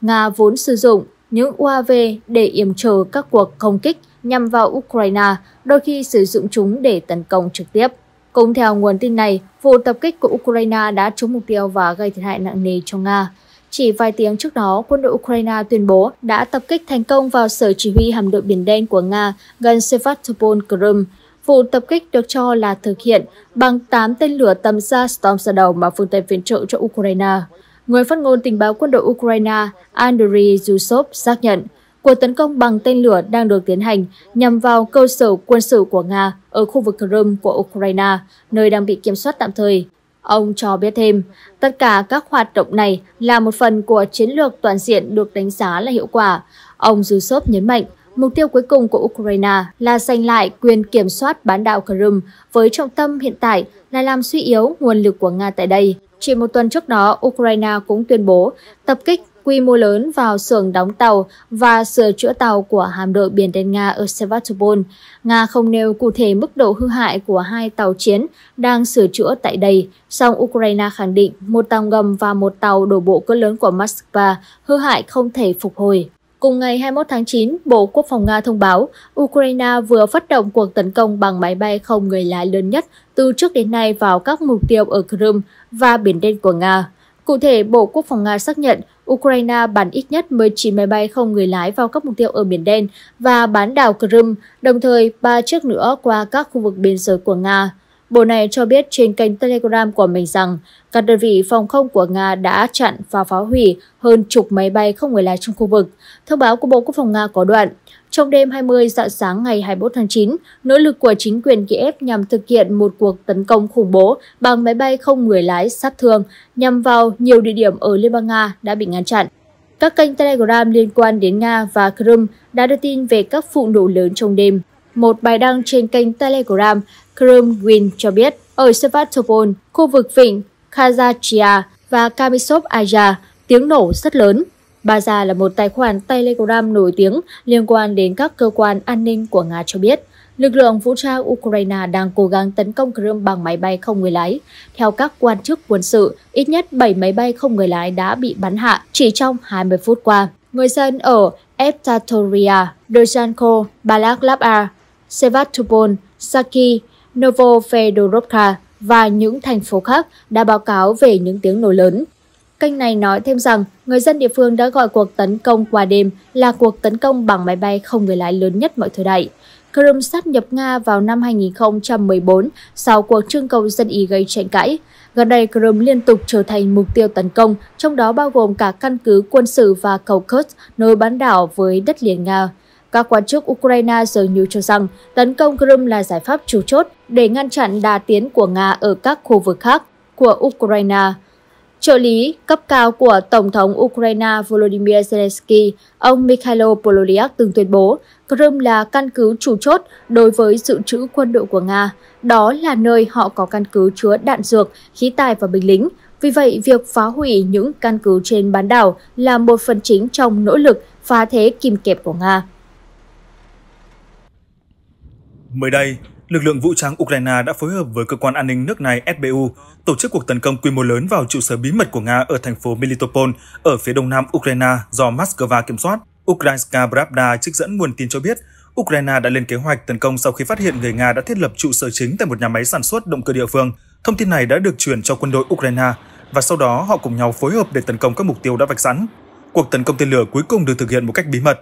Nga vốn sử dụng những UAV để yểm chờ các cuộc không kích nhằm vào Ukraine, đôi khi sử dụng chúng để tấn công trực tiếp. Cũng theo nguồn tin này, vụ tập kích của Ukraine đã trúng mục tiêu và gây thiệt hại nặng nề cho Nga. Chỉ vài tiếng trước đó, quân đội Ukraine tuyên bố đã tập kích thành công vào sở chỉ huy hạm đội Biển Đen của Nga gần Sevastopol, Crimea. Vụ tập kích được cho là thực hiện bằng 8 tên lửa tầm xa Storm Shadow mà phương Tây viện trợ cho Ukraine. Người phát ngôn tình báo quân đội Ukraine Andriy Yusov xác nhận Cuộc tấn công bằng tên lửa đang được tiến hành nhằm vào cơ sở quân sự của Nga ở khu vực Crimea của Ukraine, nơi đang bị kiểm soát tạm thời. Ông cho biết thêm, tất cả các hoạt động này là một phần của chiến lược toàn diện được đánh giá là hiệu quả. Ông Yushov nhấn mạnh, mục tiêu cuối cùng của Ukraine là giành lại quyền kiểm soát bán đảo Crimea với trọng tâm hiện tại là làm suy yếu nguồn lực của Nga tại đây. Chỉ một tuần trước đó, Ukraine cũng tuyên bố tập kích quy mô lớn vào xưởng đóng tàu và sửa chữa tàu của hạm đội biển đen Nga ở Sevastopol. Nga không nêu cụ thể mức độ hư hại của hai tàu chiến đang sửa chữa tại đây, song Ukraine khẳng định một tàu ngầm và một tàu đổ bộ cỡ lớn của Moscow hư hại không thể phục hồi. Cùng ngày 21 tháng 9, Bộ Quốc phòng Nga thông báo Ukraine vừa phát động cuộc tấn công bằng máy bay không người lái lớn nhất từ trước đến nay vào các mục tiêu ở Crimea và Biển Đen của Nga. Cụ thể, Bộ Quốc phòng Nga xác nhận Ukraine bắn ít nhất 19 máy bay không người lái vào các mục tiêu ở Biển Đen và bán đảo Crimea, đồng thời ba chiếc nữa qua các khu vực biên giới của Nga. Bộ này cho biết trên kênh Telegram của mình rằng các đơn vị phòng không của Nga đã chặn và phá hủy hơn chục máy bay không người lái trong khu vực. Thông báo của Bộ Quốc phòng Nga có đoạn trong đêm 20 dạng sáng ngày 21 tháng 9, nỗ lực của chính quyền Kiev nhằm thực hiện một cuộc tấn công khủng bố bằng máy bay không người lái sát thương nhằm vào nhiều địa điểm ở Liên bang Nga đã bị ngăn chặn. Các kênh Telegram liên quan đến Nga và Crimea đã đưa tin về các vụ nổ lớn trong đêm. Một bài đăng trên kênh Telegram Crimea cho biết, ở Sevastopol, khu vực vịnh Kazachia và Kamisov Aya, tiếng nổ rất lớn. Baza là một tài khoản Telegram nổi tiếng liên quan đến các cơ quan an ninh của Nga cho biết, lực lượng vũ trang Ukraine đang cố gắng tấn công Crimea bằng máy bay không người lái. Theo các quan chức quân sự, ít nhất 7 máy bay không người lái đã bị bắn hạ chỉ trong 20 phút qua. Người dân ở Eftatoria, Dozhanko, Balaklava, Sevastopol, Saki, Novofedorovka và những thành phố khác đã báo cáo về những tiếng nổ lớn. Kênh này nói thêm rằng, người dân địa phương đã gọi cuộc tấn công qua đêm là cuộc tấn công bằng máy bay không người lái lớn nhất mọi thời đại. Crimea sát nhập Nga vào năm 2014 sau cuộc trưng cầu dân ý gây tranh cãi. Gần đây, Crimea liên tục trở thành mục tiêu tấn công, trong đó bao gồm cả căn cứ quân sự và cầu Kursk nối bán đảo với đất liền Nga. Các quan chức Ukraine giờ như cho rằng tấn công Crimea là giải pháp chủ chốt để ngăn chặn đà tiến của Nga ở các khu vực khác của Ukraine. Trợ lý cấp cao của Tổng thống Ukraine Volodymyr Zelensky, ông Mikhailo Pololyak từng tuyên bố Crimea là căn cứ chủ chốt đối với dự trữ quân đội của Nga. Đó là nơi họ có căn cứ chứa đạn dược, khí tài và binh lính. Vì vậy, việc phá hủy những căn cứ trên bán đảo là một phần chính trong nỗ lực phá thế kìm kẹp của Nga. Mới đây, lực lượng vũ trang Ukraine đã phối hợp với cơ quan an ninh nước này SBU tổ chức cuộc tấn công quy mô lớn vào trụ sở bí mật của Nga ở thành phố Melitopol ở phía đông nam Ukraine do Moscow kiểm soát. Ukrainska Pravda trích dẫn nguồn tin cho biết, Ukraine đã lên kế hoạch tấn công sau khi phát hiện người Nga đã thiết lập trụ sở chính tại một nhà máy sản xuất động cơ địa phương. Thông tin này đã được chuyển cho quân đội Ukraine và sau đó họ cùng nhau phối hợp để tấn công các mục tiêu đã vạch sẵn. Cuộc tấn công tên lửa cuối cùng được thực hiện một cách bí mật.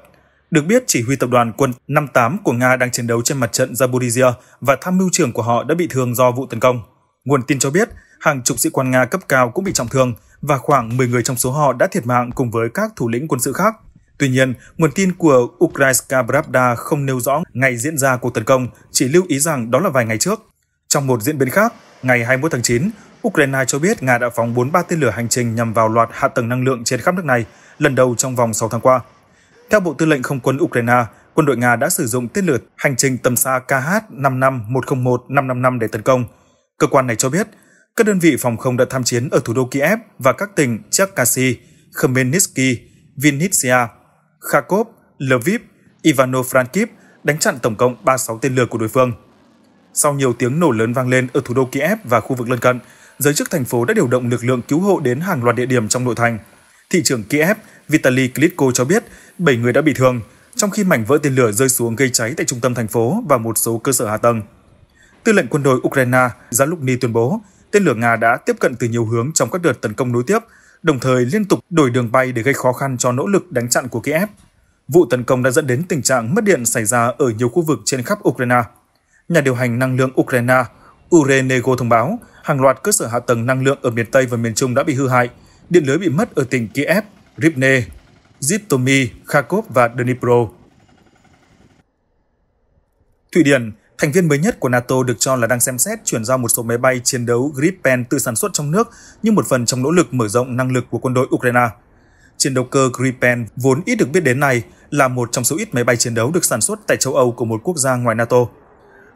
Được biết, chỉ huy tập đoàn quân 58 của Nga đang chiến đấu trên mặt trận Zaporizhia và tham mưu trưởng của họ đã bị thương do vụ tấn công. Nguồn tin cho biết, hàng chục sĩ quan Nga cấp cao cũng bị trọng thương và khoảng 10 người trong số họ đã thiệt mạng cùng với các thủ lĩnh quân sự khác. Tuy nhiên, nguồn tin của Ukrainska Pravda không nêu rõ ngày diễn ra cuộc tấn công, chỉ lưu ý rằng đó là vài ngày trước. Trong một diễn biến khác, ngày 21 tháng 9, Ukraine cho biết Nga đã phóng 43 tên lửa hành trình nhằm vào loạt hạ tầng năng lượng trên khắp nước này, lần đầu trong vòng 6 tháng qua. Theo Bộ Tư lệnh Không quân Ukraine, quân đội Nga đã sử dụng tên lửa hành trình tầm xa kh 55 555 để tấn công. Cơ quan này cho biết, các đơn vị phòng không đã tham chiến ở thủ đô Kiev và các tỉnh Cherkasy, Khmelnytsky, Vinnytsia, Kharkov, Lviv, Ivano-Frankivsk đánh chặn tổng cộng 36 tên lửa của đối phương. Sau nhiều tiếng nổ lớn vang lên ở thủ đô Kiev và khu vực lân cận, giới chức thành phố đã điều động lực lượng cứu hộ đến hàng loạt địa điểm trong nội thành. Thị trưởng Kiev Vitaly Klitko cho biết 7 người đã bị thương, trong khi mảnh vỡ tên lửa rơi xuống gây cháy tại trung tâm thành phố và một số cơ sở hạ tầng. Tư lệnh quân đội Ukraine Zaluzny tuyên bố tên lửa Nga đã tiếp cận từ nhiều hướng trong các đợt tấn công nối tiếp, đồng thời liên tục đổi đường bay để gây khó khăn cho nỗ lực đánh chặn của Kiev. Vụ tấn công đã dẫn đến tình trạng mất điện xảy ra ở nhiều khu vực trên khắp Ukraine. Nhà điều hành năng lượng Ukraine Urenego thông báo hàng loạt cơ sở hạ tầng năng lượng ở miền Tây và miền Trung đã bị hư hại, điện lưới bị mất ở tỉnh Kiev Rivne, Zhytomyr, Kharkov và Dnipro. Thụy Điển, thành viên mới nhất của NATO được cho là đang xem xét chuyển giao một số máy bay chiến đấu Gripen tự sản xuất trong nước như một phần trong nỗ lực mở rộng năng lực của quân đội Ukraine. Chiến đấu cơ Gripen vốn ít được biết đến này là một trong số ít máy bay chiến đấu được sản xuất tại châu Âu của một quốc gia ngoài NATO.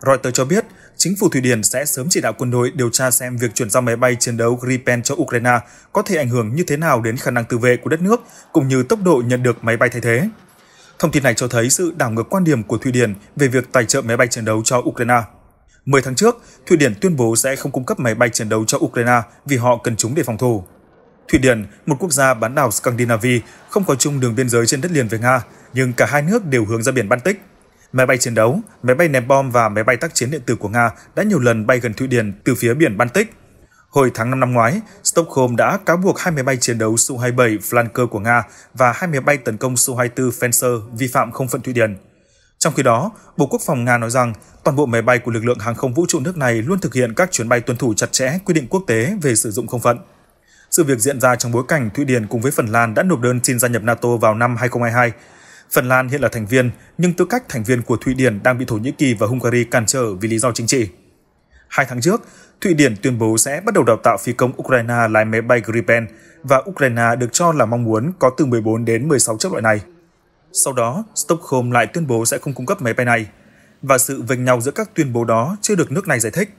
Reuters cho biết chính phủ Thụy Điển sẽ sớm chỉ đạo quân đội điều tra xem việc chuyển giao máy bay chiến đấu Gripen cho Ukraine có thể ảnh hưởng như thế nào đến khả năng tự vệ của đất nước, cũng như tốc độ nhận được máy bay thay thế. Thông tin này cho thấy sự đảo ngược quan điểm của Thụy Điển về việc tài trợ máy bay chiến đấu cho Ukraine. Mười tháng trước, Thụy Điển tuyên bố sẽ không cung cấp máy bay chiến đấu cho Ukraine vì họ cần chúng để phòng thủ. Thụy Điển, một quốc gia bán đảo Scandinavia, không có chung đường biên giới trên đất liền với Nga, nhưng cả hai nước đều hướng ra biển Baltic. Máy bay chiến đấu, máy bay ném bom và máy bay tác chiến điện tử của Nga đã nhiều lần bay gần Thụy Điển từ phía biển Baltic. Hồi tháng 5 năm ngoái, Stockholm đã cáo buộc hai máy bay chiến đấu Su-27 Flanker của Nga và hai máy bay tấn công Su-24 Fencer vi phạm không phận Thụy Điển. Trong khi đó, Bộ Quốc phòng Nga nói rằng toàn bộ máy bay của lực lượng hàng không vũ trụ nước này luôn thực hiện các chuyến bay tuân thủ chặt chẽ quy định quốc tế về sử dụng không phận. Sự việc diễn ra trong bối cảnh Thụy Điển cùng với Phần Lan đã nộp đơn xin gia nhập NATO vào năm 2022 Phần Lan hiện là thành viên, nhưng tư cách thành viên của Thụy Điển đang bị Thổ Nhĩ Kỳ và Hungary cản trở vì lý do chính trị. Hai tháng trước, Thụy Điển tuyên bố sẽ bắt đầu đào tạo phi công Ukraine lái máy bay Gripen và Ukraine được cho là mong muốn có từ 14 đến 16 chiếc loại này. Sau đó, Stockholm lại tuyên bố sẽ không cung cấp máy bay này, và sự vênh nhau giữa các tuyên bố đó chưa được nước này giải thích.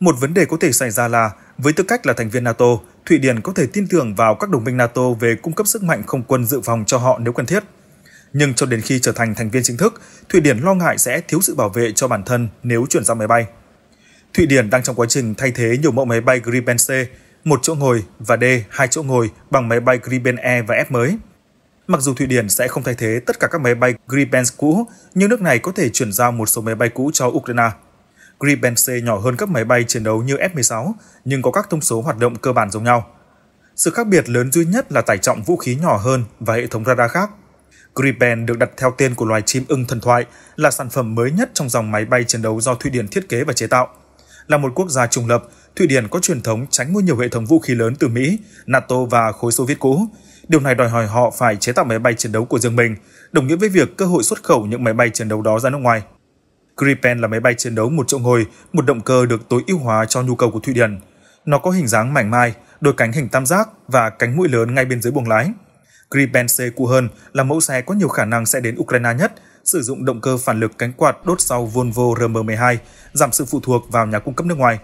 Một vấn đề có thể xảy ra là, với tư cách là thành viên NATO, Thụy Điển có thể tin tưởng vào các đồng minh NATO về cung cấp sức mạnh không quân dự phòng cho họ nếu cần thiết – nhưng cho đến khi trở thành thành viên chính thức, Thụy Điển lo ngại sẽ thiếu sự bảo vệ cho bản thân nếu chuyển sang máy bay. Thụy Điển đang trong quá trình thay thế nhiều mẫu máy bay Gripen C, một chỗ ngồi và D, hai chỗ ngồi bằng máy bay Gripen E và F mới. Mặc dù Thụy Điển sẽ không thay thế tất cả các máy bay Gripen cũ, nhưng nước này có thể chuyển giao một số máy bay cũ cho Ukraine. Gripen C nhỏ hơn các máy bay chiến đấu như F-16, nhưng có các thông số hoạt động cơ bản giống nhau. Sự khác biệt lớn duy nhất là tải trọng vũ khí nhỏ hơn và hệ thống radar khác. Gripen được đặt theo tên của loài chim ưng thần thoại, là sản phẩm mới nhất trong dòng máy bay chiến đấu do Thụy Điển thiết kế và chế tạo. Là một quốc gia trung lập, Thụy Điển có truyền thống tránh mua nhiều hệ thống vũ khí lớn từ Mỹ, NATO và khối Xô Viết cũ. Điều này đòi hỏi họ phải chế tạo máy bay chiến đấu của riêng mình, đồng nghĩa với việc cơ hội xuất khẩu những máy bay chiến đấu đó ra nước ngoài. Gripen là máy bay chiến đấu một chỗ ngồi, một động cơ được tối ưu hóa cho nhu cầu của Thụy Điển. Nó có hình dáng mảnh mai, đôi cánh hình tam giác và cánh mũi lớn ngay bên dưới buồng lái. C cũ hơn là mẫu xe có nhiều khả năng sẽ đến Ukraine nhất, sử dụng động cơ phản lực cánh quạt đốt sau Volvo RM12, giảm sự phụ thuộc vào nhà cung cấp nước ngoài.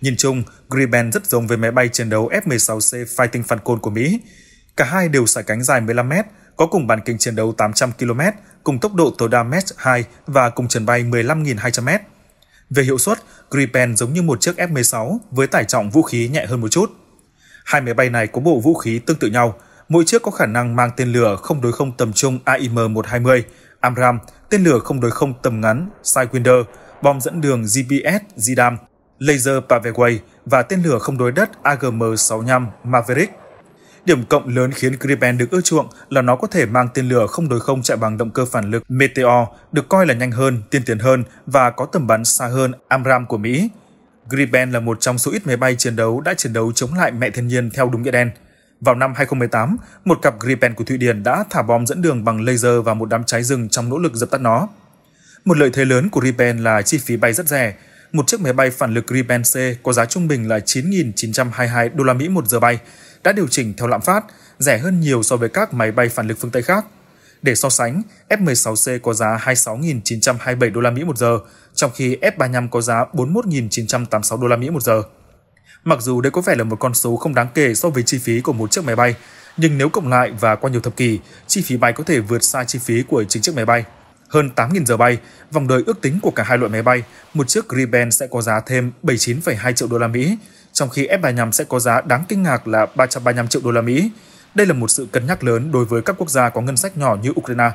Nhìn chung, Gripen rất giống với máy bay chiến đấu F-16C Fighting Falcon của Mỹ. Cả hai đều xả cánh dài 15m, có cùng bán kính chiến đấu 800 km, cùng tốc độ tối đa Mach 2 và cùng trần bay 15.200m. Về hiệu suất, Gripen giống như một chiếc F-16 với tải trọng vũ khí nhẹ hơn một chút. Hai máy bay này có bộ vũ khí tương tự nhau – mỗi chiếc có khả năng mang tên lửa không đối không tầm trung AIM-120, Amram, tên lửa không đối không tầm ngắn Sidewinder, bom dẫn đường GPS JDAM, laser Paveway và tên lửa không đối đất AGM-65 Maverick. Điểm cộng lớn khiến Gripen được ưa chuộng là nó có thể mang tên lửa không đối không chạy bằng động cơ phản lực Meteor, được coi là nhanh hơn, tiên tiến hơn và có tầm bắn xa hơn Amram của Mỹ. Gripen là một trong số ít máy bay chiến đấu đã chiến đấu chống lại mẹ thiên nhiên theo đúng nghĩa đen. Vào năm 2018, một cặp Gripen của Thụy Điển đã thả bom dẫn đường bằng laser vào một đám cháy rừng trong nỗ lực dập tắt nó. Một lợi thế lớn của Gripen là chi phí bay rất rẻ. Một chiếc máy bay phản lực Gripen C có giá trung bình là 9.922 đô la Mỹ một giờ bay, đã điều chỉnh theo lạm phát, rẻ hơn nhiều so với các máy bay phản lực phương Tây khác. Để so sánh, F-16C có giá 26.927 đô la Mỹ một giờ, trong khi F-35 có giá 41.986 đô la Mỹ một giờ. Mặc dù đây có vẻ là một con số không đáng kể so với chi phí của một chiếc máy bay, nhưng nếu cộng lại và qua nhiều thập kỷ, chi phí bay có thể vượt xa chi phí của chính chiếc máy bay. Hơn 8.000 giờ bay, vòng đời ước tính của cả hai loại máy bay, một chiếc Gripen sẽ có giá thêm 79,2 triệu đô la Mỹ, trong khi F-35 sẽ có giá đáng kinh ngạc là 335 triệu đô la Mỹ. Đây là một sự cân nhắc lớn đối với các quốc gia có ngân sách nhỏ như Ukraine.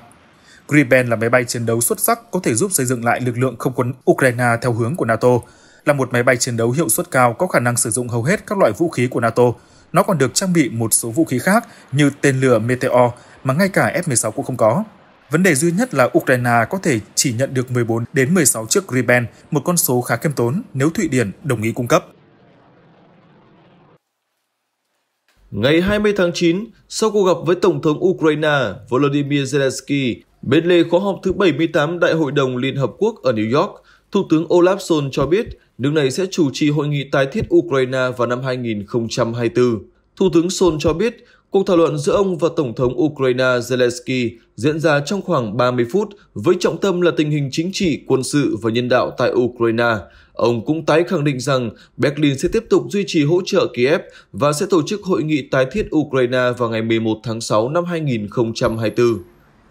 Gripen là máy bay chiến đấu xuất sắc có thể giúp xây dựng lại lực lượng không quân Ukraine theo hướng của NATO, là một máy bay chiến đấu hiệu suất cao có khả năng sử dụng hầu hết các loại vũ khí của NATO. Nó còn được trang bị một số vũ khí khác như tên lửa Meteor mà ngay cả F-16 cũng không có. Vấn đề duy nhất là Ukraine có thể chỉ nhận được 14 đến 16 chiếc Gripen, một con số khá khiêm tốn nếu Thụy Điển đồng ý cung cấp. Ngày 20 tháng 9, sau cuộc gặp với Tổng thống Ukraine Volodymyr Zelensky, bên lề khóa họp thứ 78 Đại hội đồng Liên Hợp Quốc ở New York, Thủ tướng Olaf Scholz cho biết Nước này sẽ chủ trì hội nghị tái thiết Ukraine vào năm 2024. Thủ tướng Sol cho biết cuộc thảo luận giữa ông và Tổng thống Ukraine Zelensky diễn ra trong khoảng 30 phút với trọng tâm là tình hình chính trị, quân sự và nhân đạo tại Ukraine. Ông cũng tái khẳng định rằng Berlin sẽ tiếp tục duy trì hỗ trợ Kiev và sẽ tổ chức hội nghị tái thiết Ukraine vào ngày 11 tháng 6 năm 2024.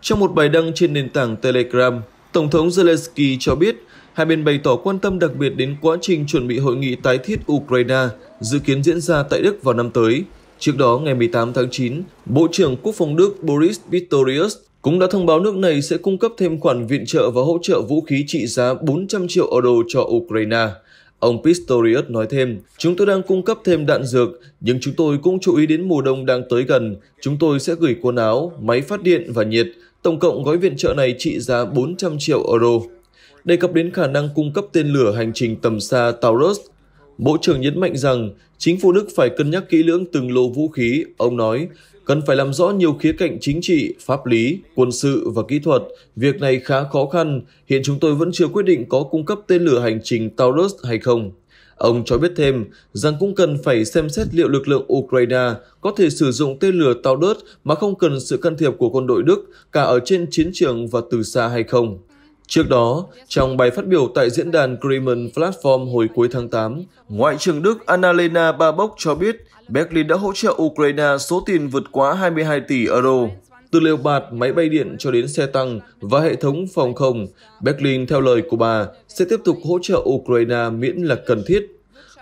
Trong một bài đăng trên nền tảng Telegram, Tổng thống Zelensky cho biết Hai bên bày tỏ quan tâm đặc biệt đến quá trình chuẩn bị hội nghị tái thiết Ukraine dự kiến diễn ra tại Đức vào năm tới. Trước đó, ngày 18 tháng 9, Bộ trưởng Quốc phòng Đức Boris Pistorius cũng đã thông báo nước này sẽ cung cấp thêm khoản viện trợ và hỗ trợ vũ khí trị giá 400 triệu euro cho Ukraine. Ông Pistorius nói thêm, chúng tôi đang cung cấp thêm đạn dược, nhưng chúng tôi cũng chú ý đến mùa đông đang tới gần. Chúng tôi sẽ gửi quần áo, máy phát điện và nhiệt. Tổng cộng gói viện trợ này trị giá 400 triệu euro đề cập đến khả năng cung cấp tên lửa hành trình tầm xa Taurus. Bộ trưởng nhấn mạnh rằng chính phủ Đức phải cân nhắc kỹ lưỡng từng lô vũ khí, ông nói, cần phải làm rõ nhiều khía cạnh chính trị, pháp lý, quân sự và kỹ thuật. Việc này khá khó khăn, hiện chúng tôi vẫn chưa quyết định có cung cấp tên lửa hành trình Taurus hay không. Ông cho biết thêm rằng cũng cần phải xem xét liệu lực lượng Ukraine có thể sử dụng tên lửa Taurus mà không cần sự can thiệp của quân đội Đức cả ở trên chiến trường và từ xa hay không. Trước đó, trong bài phát biểu tại diễn đàn Kremlin Platform hồi cuối tháng 8, Ngoại trưởng Đức Annalena Baerbock cho biết Berlin đã hỗ trợ Ukraine số tiền vượt quá 22 tỷ euro. Từ lều bạt, máy bay điện cho đến xe tăng và hệ thống phòng không, Berlin theo lời của bà sẽ tiếp tục hỗ trợ Ukraine miễn là cần thiết.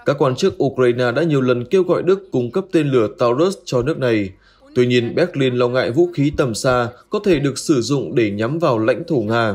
Các quan chức Ukraine đã nhiều lần kêu gọi Đức cung cấp tên lửa Taurus cho nước này. Tuy nhiên, Berlin lo ngại vũ khí tầm xa có thể được sử dụng để nhắm vào lãnh thổ Nga.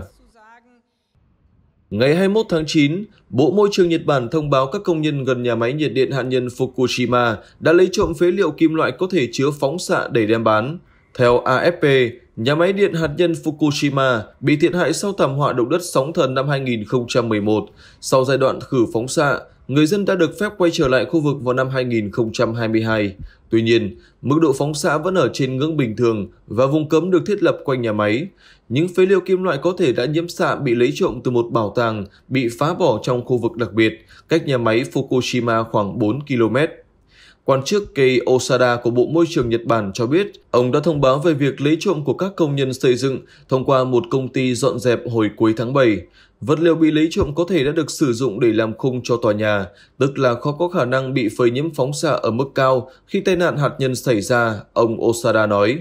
Ngày 21 tháng 9, Bộ Môi trường Nhật Bản thông báo các công nhân gần nhà máy nhiệt điện hạt nhân Fukushima đã lấy trộm phế liệu kim loại có thể chứa phóng xạ để đem bán. Theo AFP, nhà máy điện hạt nhân Fukushima bị thiệt hại sau thảm họa động đất sóng thần năm 2011 sau giai đoạn khử phóng xạ người dân đã được phép quay trở lại khu vực vào năm 2022. Tuy nhiên, mức độ phóng xạ vẫn ở trên ngưỡng bình thường và vùng cấm được thiết lập quanh nhà máy. Những phế liệu kim loại có thể đã nhiễm xạ bị lấy trộm từ một bảo tàng bị phá bỏ trong khu vực đặc biệt, cách nhà máy Fukushima khoảng 4 km. Quan chức Kei Osada của Bộ Môi trường Nhật Bản cho biết, ông đã thông báo về việc lấy trộm của các công nhân xây dựng thông qua một công ty dọn dẹp hồi cuối tháng 7. Vật liệu bị lấy trộm có thể đã được sử dụng để làm khung cho tòa nhà, tức là khó có khả năng bị phơi nhiễm phóng xạ ở mức cao khi tai nạn hạt nhân xảy ra, ông Osada nói.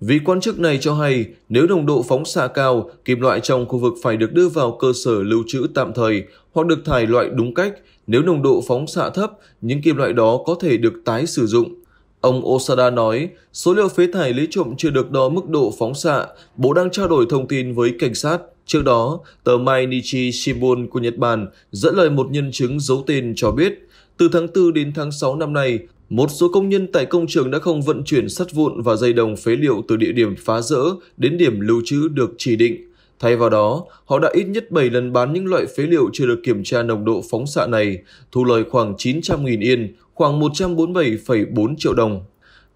Vì quan chức này cho hay, nếu nồng độ phóng xạ cao, kim loại trong khu vực phải được đưa vào cơ sở lưu trữ tạm thời hoặc được thải loại đúng cách. Nếu nồng độ phóng xạ thấp, những kim loại đó có thể được tái sử dụng. Ông Osada nói, số liệu phế thải lấy trộm chưa được đo mức độ phóng xạ, Bộ đang trao đổi thông tin với cảnh sát. Trước đó, tờ Mainichi Shimbun của Nhật Bản dẫn lời một nhân chứng giấu tên cho biết, từ tháng 4 đến tháng 6 năm nay, một số công nhân tại công trường đã không vận chuyển sắt vụn và dây đồng phế liệu từ địa điểm phá rỡ đến điểm lưu trữ được chỉ định. Thay vào đó, họ đã ít nhất 7 lần bán những loại phế liệu chưa được kiểm tra nồng độ phóng xạ này, thu lời khoảng 900.000 yên, khoảng 147,4 triệu đồng.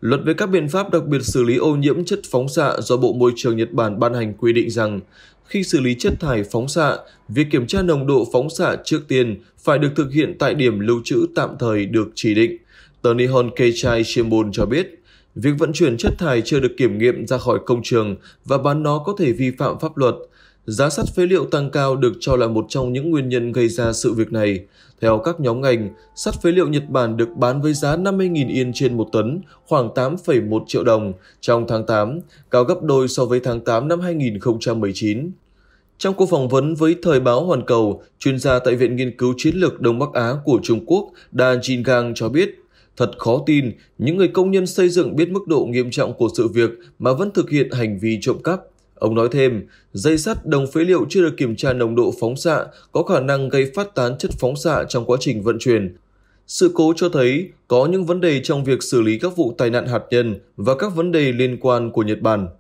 Luật về các biện pháp đặc biệt xử lý ô nhiễm chất phóng xạ do Bộ Môi trường Nhật Bản ban hành quy định rằng khi xử lý chất thải phóng xạ, việc kiểm tra nồng độ phóng xạ trước tiên phải được thực hiện tại điểm lưu trữ tạm thời được chỉ định. Tờ Nihon Keizai Shimbun cho biết, việc vận chuyển chất thải chưa được kiểm nghiệm ra khỏi công trường và bán nó có thể vi phạm pháp luật. Giá sắt phế liệu tăng cao được cho là một trong những nguyên nhân gây ra sự việc này. Theo các nhóm ngành, sắt phế liệu Nhật Bản được bán với giá 50.000 yên trên một tấn, khoảng 8,1 triệu đồng trong tháng 8, cao gấp đôi so với tháng 8 năm 2019. Trong cuộc phỏng vấn với Thời báo Hoàn Cầu, chuyên gia tại Viện Nghiên cứu Chiến lược Đông Bắc Á của Trung Quốc Da Jingang cho biết, Thật khó tin, những người công nhân xây dựng biết mức độ nghiêm trọng của sự việc mà vẫn thực hiện hành vi trộm cắp. Ông nói thêm, dây sắt đồng phế liệu chưa được kiểm tra nồng độ phóng xạ có khả năng gây phát tán chất phóng xạ trong quá trình vận chuyển. Sự cố cho thấy có những vấn đề trong việc xử lý các vụ tai nạn hạt nhân và các vấn đề liên quan của Nhật Bản.